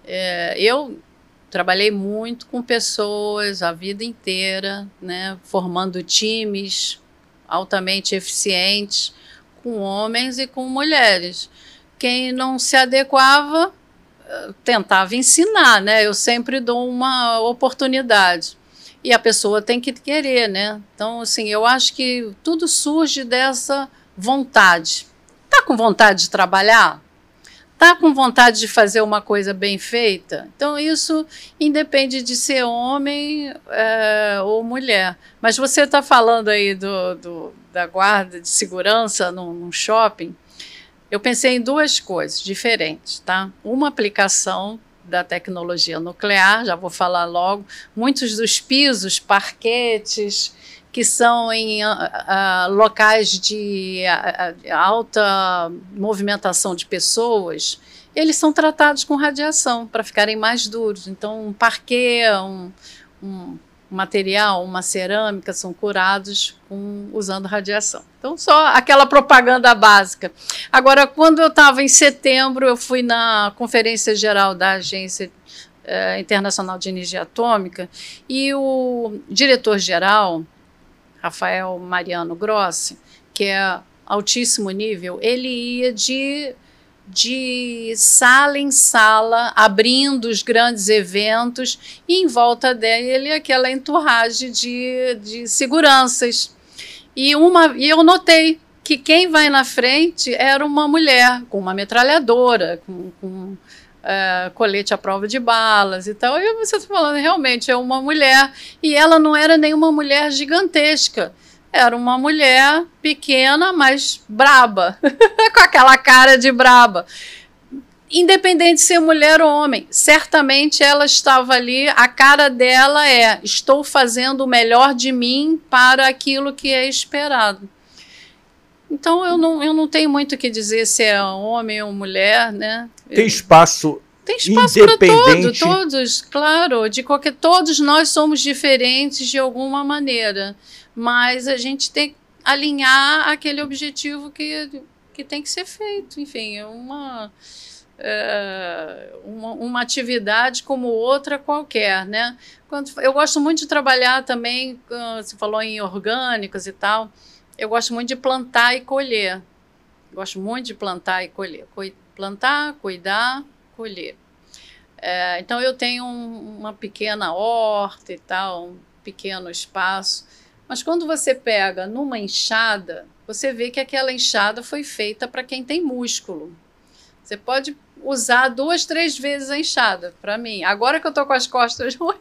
É, eu trabalhei muito com pessoas a vida inteira, né? formando times altamente eficientes com homens e com mulheres. Quem não se adequava tentava ensinar, né? Eu sempre dou uma oportunidade. E a pessoa tem que querer, né? Então, assim, eu acho que tudo surge dessa vontade. Tá com vontade de trabalhar? Tá com vontade de fazer uma coisa bem feita? Então, isso independe de ser homem é, ou mulher. Mas você está falando aí do, do, da guarda de segurança num, num shopping. Eu pensei em duas coisas diferentes, tá? Uma aplicação da tecnologia nuclear, já vou falar logo, muitos dos pisos, parquetes, que são em ah, ah, locais de ah, alta movimentação de pessoas, eles são tratados com radiação para ficarem mais duros. Então, um parquet, um, um material, uma cerâmica, são curados com, usando radiação. Então, só aquela propaganda básica. Agora, quando eu estava em setembro, eu fui na Conferência Geral da Agência eh, Internacional de Energia Atômica e o diretor-geral, Rafael Mariano Grossi, que é altíssimo nível, ele ia de de sala em sala, abrindo os grandes eventos, e em volta dele aquela entourage de, de seguranças. E, uma, e eu notei que quem vai na frente era uma mulher com uma metralhadora, com, com é, colete à prova de balas e tal. E você tá falando, realmente é uma mulher. E ela não era nenhuma mulher gigantesca. Era uma mulher pequena, mas braba, com aquela cara de braba. Independente de ser mulher ou homem, certamente ela estava ali, a cara dela é: estou fazendo o melhor de mim para aquilo que é esperado. Então eu não, eu não tenho muito o que dizer se é homem ou mulher, né? Tem espaço tem espaço para todos, claro, de qualquer, todos nós somos diferentes de alguma maneira mas a gente tem que alinhar aquele objetivo que, que tem que ser feito. Enfim, é uma, é uma, uma atividade como outra qualquer, né? Quando, eu gosto muito de trabalhar também, você falou em orgânicos e tal, eu gosto muito de plantar e colher. Gosto muito de plantar e colher. Plantar, cuidar, colher. É, então eu tenho um, uma pequena horta e tal, um pequeno espaço mas quando você pega numa enxada, você vê que aquela enxada foi feita para quem tem músculo. Você pode usar duas, três vezes a enxada, para mim. Agora que eu estou com as costas ruins,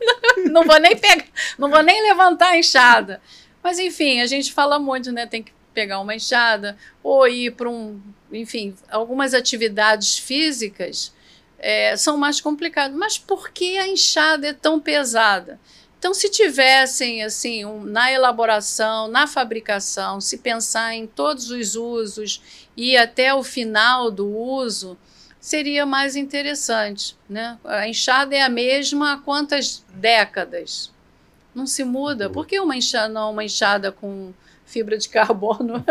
não vou nem pegar, não vou nem levantar a enxada. Mas enfim, a gente fala muito, né? Tem que pegar uma enxada ou ir para um, enfim, algumas atividades físicas é, são mais complicadas. Mas por que a enxada é tão pesada? Então, se tivessem, assim, um, na elaboração, na fabricação, se pensar em todos os usos e até o final do uso, seria mais interessante. Né? A enxada é a mesma há quantas décadas? Não se muda. Por que uma enxada, não uma enxada com fibra de carbono?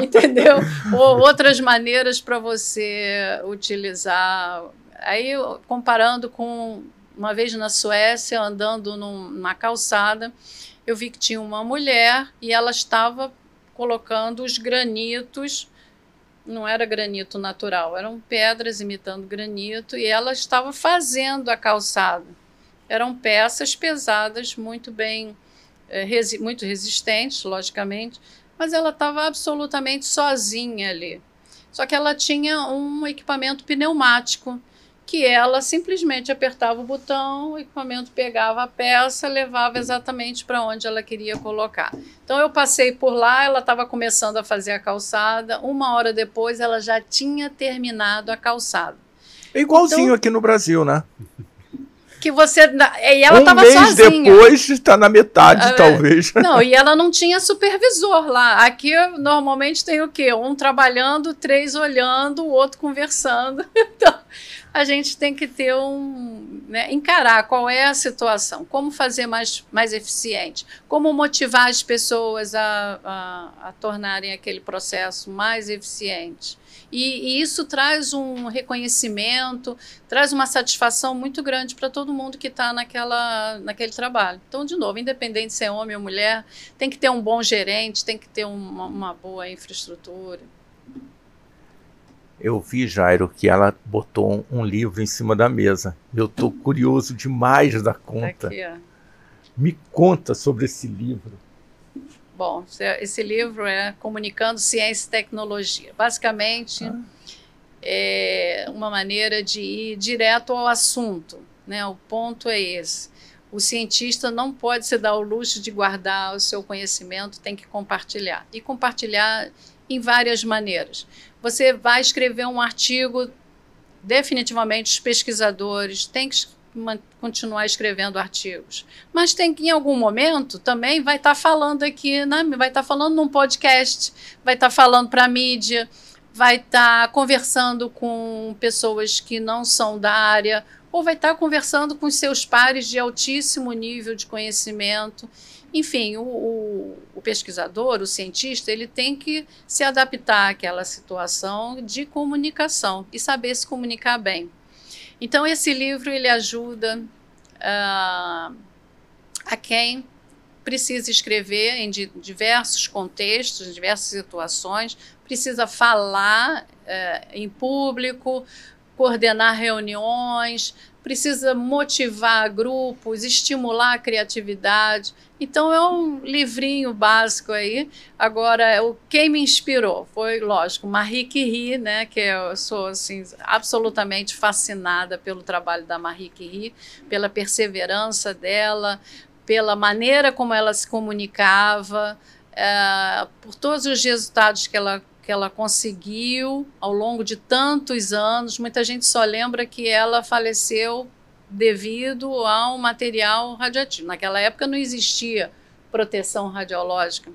Entendeu? Ou outras maneiras para você utilizar. Aí, comparando com uma vez na Suécia, andando na calçada, eu vi que tinha uma mulher e ela estava colocando os granitos. Não era granito natural, eram pedras imitando granito, e ela estava fazendo a calçada. Eram peças pesadas, muito bem, eh, muito resistentes, logicamente, mas ela estava absolutamente sozinha ali. Só que ela tinha um equipamento pneumático que ela simplesmente apertava o botão, o equipamento pegava a peça, levava exatamente para onde ela queria colocar. Então eu passei por lá, ela estava começando a fazer a calçada, uma hora depois ela já tinha terminado a calçada. É igualzinho então, aqui no Brasil, né? que você. E ela estava um mês sozinha. depois está na metade, é, é. talvez. Não, e ela não tinha supervisor lá. Aqui normalmente tem o quê? Um trabalhando, três olhando, o outro conversando. Então, a gente tem que ter um. Né, encarar qual é a situação, como fazer mais, mais eficiente, como motivar as pessoas a, a, a tornarem aquele processo mais eficiente. E, e, isso traz um reconhecimento, traz uma satisfação muito grande para todo mundo que está naquele trabalho. Então, de novo, independente se é homem ou mulher, tem que ter um bom gerente, tem que ter uma, uma boa infraestrutura. Eu vi, Jairo, que ela botou um, livro em cima da mesa. Eu estou curioso demais da conta. aqui, ó. Me conta sobre esse livro. Bom, esse livro é Comunicando Ciência e Tecnologia. Basicamente, ah. é uma maneira de ir direto ao assunto. Né? O ponto é esse. O cientista não pode se dar o luxo de guardar o seu conhecimento, tem que compartilhar. E compartilhar em várias maneiras. Você vai escrever um artigo, definitivamente os pesquisadores têm que continuar escrevendo artigos, mas tem que em algum momento também vai estar tá falando aqui, vai estar tá falando num podcast, vai estar tá falando para a mídia, vai estar tá conversando com pessoas que não são da área ou vai estar tá conversando com seus pares de altíssimo nível de conhecimento. Enfim, o, o, o pesquisador, o cientista, ele tem que se adaptar àquela situação de comunicação e saber se comunicar bem. Então, esse livro ele ajuda uh, a quem precisa escrever em diversos contextos, em diversas situações, precisa falar eh, em público, coordenar reuniões, precisa motivar grupos, estimular a criatividade. Então é um livrinho básico aí. Agora, o quem me inspirou foi, lógico, Marie Curie, né, que é, eu sou assim absolutamente fascinada pelo trabalho da Marie Curie, pela perseverança dela, pela maneira como ela se comunicava, é, por todos os resultados que ela que ela conseguiu ao longo de tantos anos. Muita gente só lembra que ela faleceu devido ao material radioativo. Naquela época não existia proteção radiológica.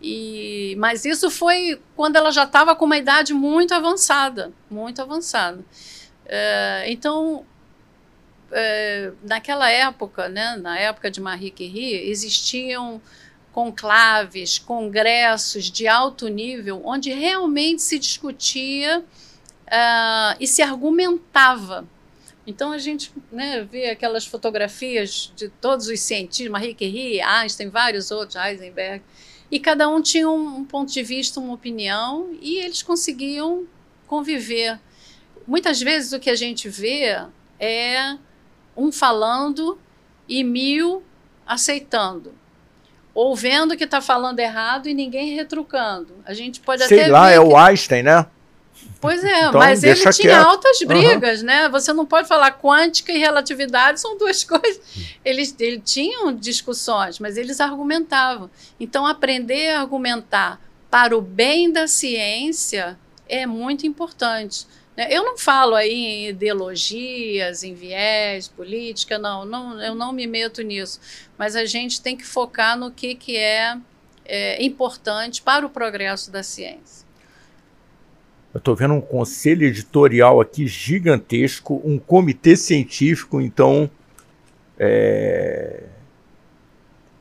E, mas isso foi quando ela já estava com uma idade muito avançada, muito avançada. É, então, é, naquela época, né, na época de Marie Curie, existiam conclaves, congressos de alto nível, onde realmente se discutia uh, e se argumentava. Então a gente né, vê aquelas fotografias de todos os cientistas, Marie Curie, Einstein, vários outros, Heisenberg, e cada um tinha um, um ponto de vista, uma opinião, e eles conseguiam conviver. Muitas vezes o que a gente vê é um falando e mil aceitando ou vendo que está falando errado e ninguém retrucando. A gente pode Sei até. lá, é que... o Einstein, né? Pois é, então, mas ele tinha altas brigas, uhum. né? Você não pode falar quântica e relatividade são duas coisas. Eles, eles tinham discussões, mas eles argumentavam. Então, aprender a argumentar para o bem da ciência é muito importante. Né? Eu não falo aí em ideologias, em viés, política, não, não, eu não me meto nisso. Mas a gente tem que focar no que, que é, é importante para o progresso da ciência. Eu estou vendo um conselho editorial aqui gigantesco, um comitê científico, então. É,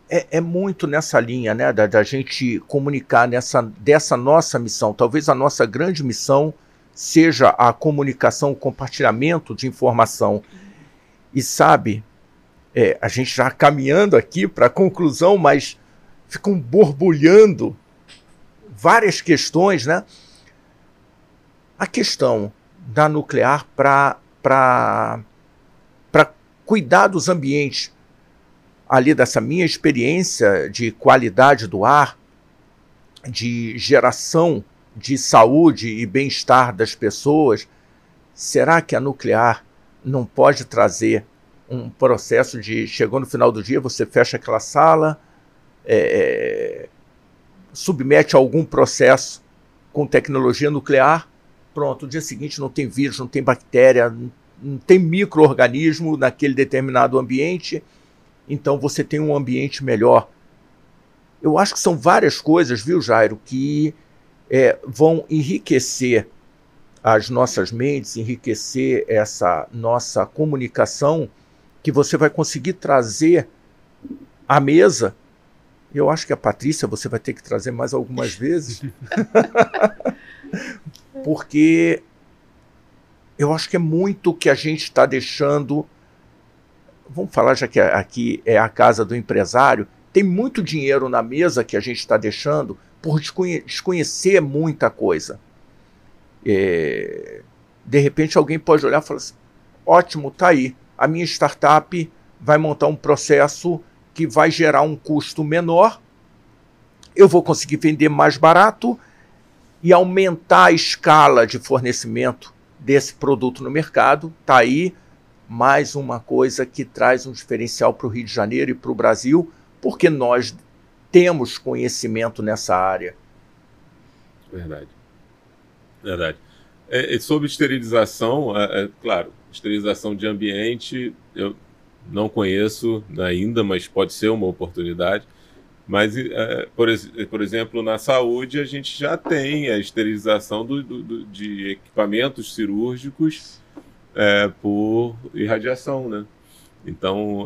é, é muito nessa linha, né? Da, da gente comunicar nessa, dessa nossa missão. Talvez a nossa grande missão seja a comunicação, o compartilhamento de informação. E sabe, é, a gente já caminhando aqui para a conclusão, mas ficam borbulhando várias questões, né? A questão da nuclear para cuidar dos ambientes, ali dessa minha experiência de qualidade do ar, de geração de saúde e bem-estar das pessoas, será que a nuclear não pode trazer um processo de chegou no final do dia, você fecha aquela sala, é, é, submete a algum processo com tecnologia nuclear, pronto, o dia seguinte não tem vírus, não tem bactéria, não tem microorganismo naquele determinado ambiente, então você tem um ambiente melhor. Eu acho que são várias coisas, viu, Jairo, que é, vão enriquecer as nossas mentes, enriquecer essa nossa comunicação, que você vai conseguir trazer à mesa. Eu acho que a Patrícia você vai ter que trazer mais algumas vezes. Porque eu acho que é muito que a gente está deixando. Vamos falar, já que aqui é a casa do empresário, tem muito dinheiro na mesa que a gente está deixando por desconhe desconhecer muita coisa. É, de repente alguém pode olhar e falar assim: ótimo, tá aí. A minha startup vai montar um processo que vai gerar um custo menor, eu vou conseguir vender mais barato e aumentar a escala de fornecimento desse produto no mercado. Tá aí mais uma coisa que traz um diferencial para o Rio de Janeiro e para o Brasil porque nós temos conhecimento nessa área. Verdade. Verdade. É, é, sobre esterilização, é, é, claro, esterilização de ambiente, eu não conheço ainda, mas pode ser uma oportunidade. Mas, é, por, por, exemplo, na saúde, a gente já tem a esterilização do, do, do, de equipamentos cirúrgicos é, por irradiação, né? Então,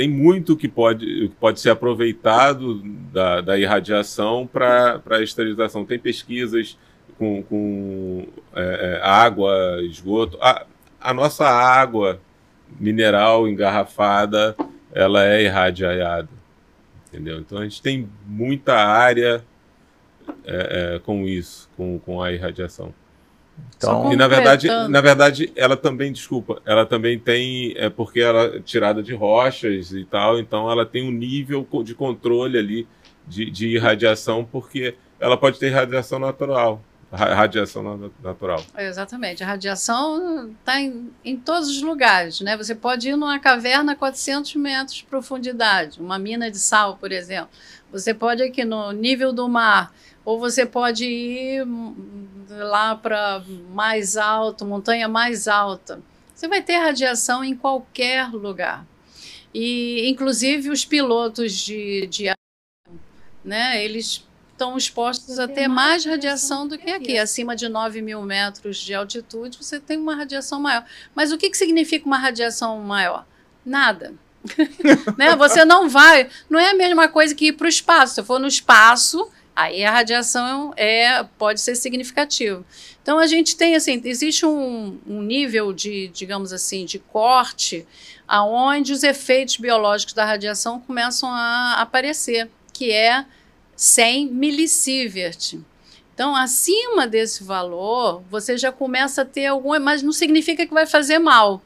tem muito que pode, pode ser aproveitado da, da irradiação para a esterilização. Tem pesquisas com, com é, é, água, esgoto. A, a nossa água mineral engarrafada, ela é irradiada, entendeu? Então a gente tem muita área é, é, com isso, com, com a irradiação. Então, e na verdade, na verdade, ela também, desculpa, ela também tem, é porque ela é tirada de rochas e tal, então ela tem um nível de controle ali de, de irradiação, porque ela pode ter irradiação natural. Radiação natural. Exatamente. A radiação está em, em todos os lugares. Né? Você pode ir numa caverna a 400 metros de profundidade, uma mina de sal, por exemplo. Você pode ir aqui no nível do mar ou você pode ir hum, lá para mais alto, montanha mais alta. Você vai ter radiação em qualquer lugar. E, inclusive, os pilotos de, de avião, né, eles estão expostos a ter mais radiação do que aqui. Acima de 9 mil metros de altitude, você tem uma radiação maior. Mas o que, que significa uma radiação maior? Nada. né? Você não vai. Não é a mesma coisa que ir para o espaço. Se eu for no espaço, Aí a radiação é, pode ser significativa. Então a gente tem assim, existe um, um nível de, digamos assim, de corte aonde os efeitos biológicos da radiação começam a aparecer, que é 100 milisievert. Então, acima desse valor, você já começa a ter algum, mas não significa que vai fazer mal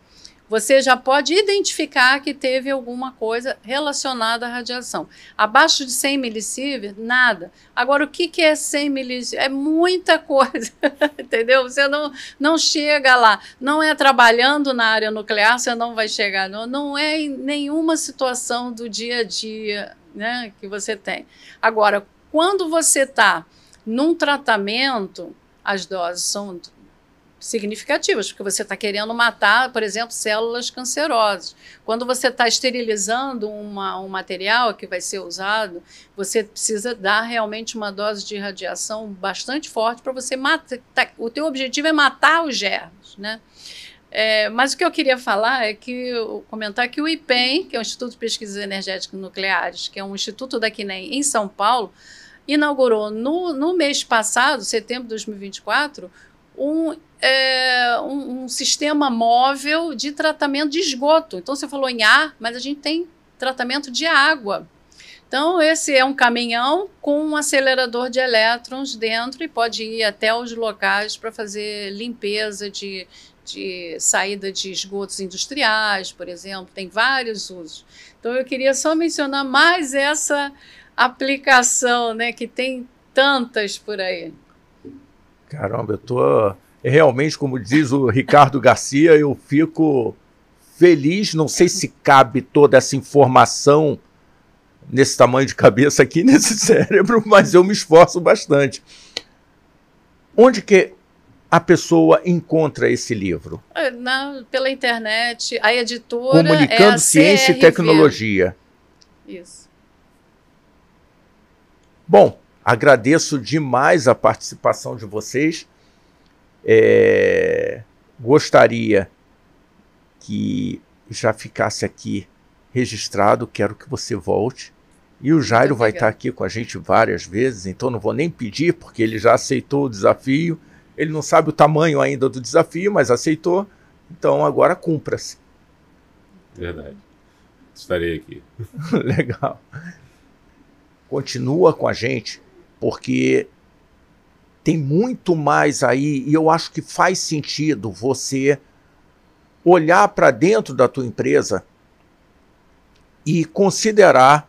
você já pode identificar que teve alguma coisa relacionada à radiação. Abaixo de 100 milisievert, nada. Agora, o que, que é 100 milisievert? É muita coisa, entendeu? Você não, não chega lá. Não é trabalhando na área nuclear, você não vai chegar. Não, não é em nenhuma situação do dia a dia né, que você tem. Agora, quando você está num tratamento, as doses são significativas, porque você está querendo matar, por exemplo, células cancerosas. Quando você está esterilizando uma, um material que vai ser usado, você precisa dar realmente uma dose de radiação bastante forte para você matar. Tá, o teu objetivo é matar os germes, né? É, mas o que eu queria falar é que comentar que o IPEM, que é o Instituto de Pesquisas Energéticas Nucleares, que é um instituto da CNEM né, em São Paulo, inaugurou no, no mês passado, setembro de 2024, um, é, um, um, sistema móvel de tratamento de esgoto. Então, você falou em ar, mas a gente tem tratamento de água. Então, esse é um caminhão com um acelerador de elétrons dentro e pode ir até os locais para fazer limpeza de, de saída de esgotos industriais, por exemplo, tem vários usos. Então, eu queria só mencionar mais essa aplicação, né, que tem tantas por aí. Caramba, eu tô é, realmente, como diz o Ricardo Garcia, eu fico feliz. Não sei se cabe toda essa informação nesse tamanho de cabeça aqui, nesse cérebro, mas eu me esforço bastante. Onde que a pessoa encontra esse livro? É, na, pela internet, a editora. Comunicando é a Ciência CRV. e Tecnologia. Isso. Bom, Agradeço demais a participação de vocês. É, gostaria que já ficasse aqui registrado, quero que você volte. E o Jairo vai estar tá aqui com a gente várias vezes, então não vou nem pedir, porque ele já aceitou o desafio. Ele não sabe o tamanho ainda do desafio, mas aceitou. Então agora cumpra-se. Verdade. Estarei aqui. Legal. Continua com a gente porque tem muito mais aí e eu acho que faz sentido você olhar para dentro da tua empresa e considerar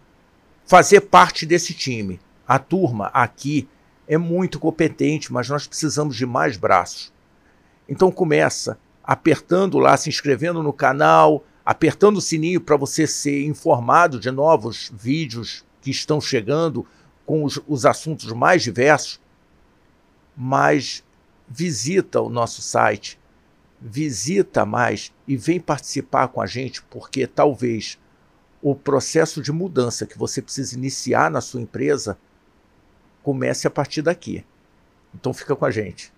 fazer parte desse time. A turma aqui é muito competente, mas nós precisamos de mais braços. Então começa apertando lá, se inscrevendo no canal, apertando o sininho para você ser informado de novos vídeos que estão chegando, com os, os assuntos mais diversos, mas visita o nosso site, visita mais e vem participar com a gente, porque talvez o processo de mudança que você precisa iniciar na sua empresa comece a partir daqui. Então fica com a gente.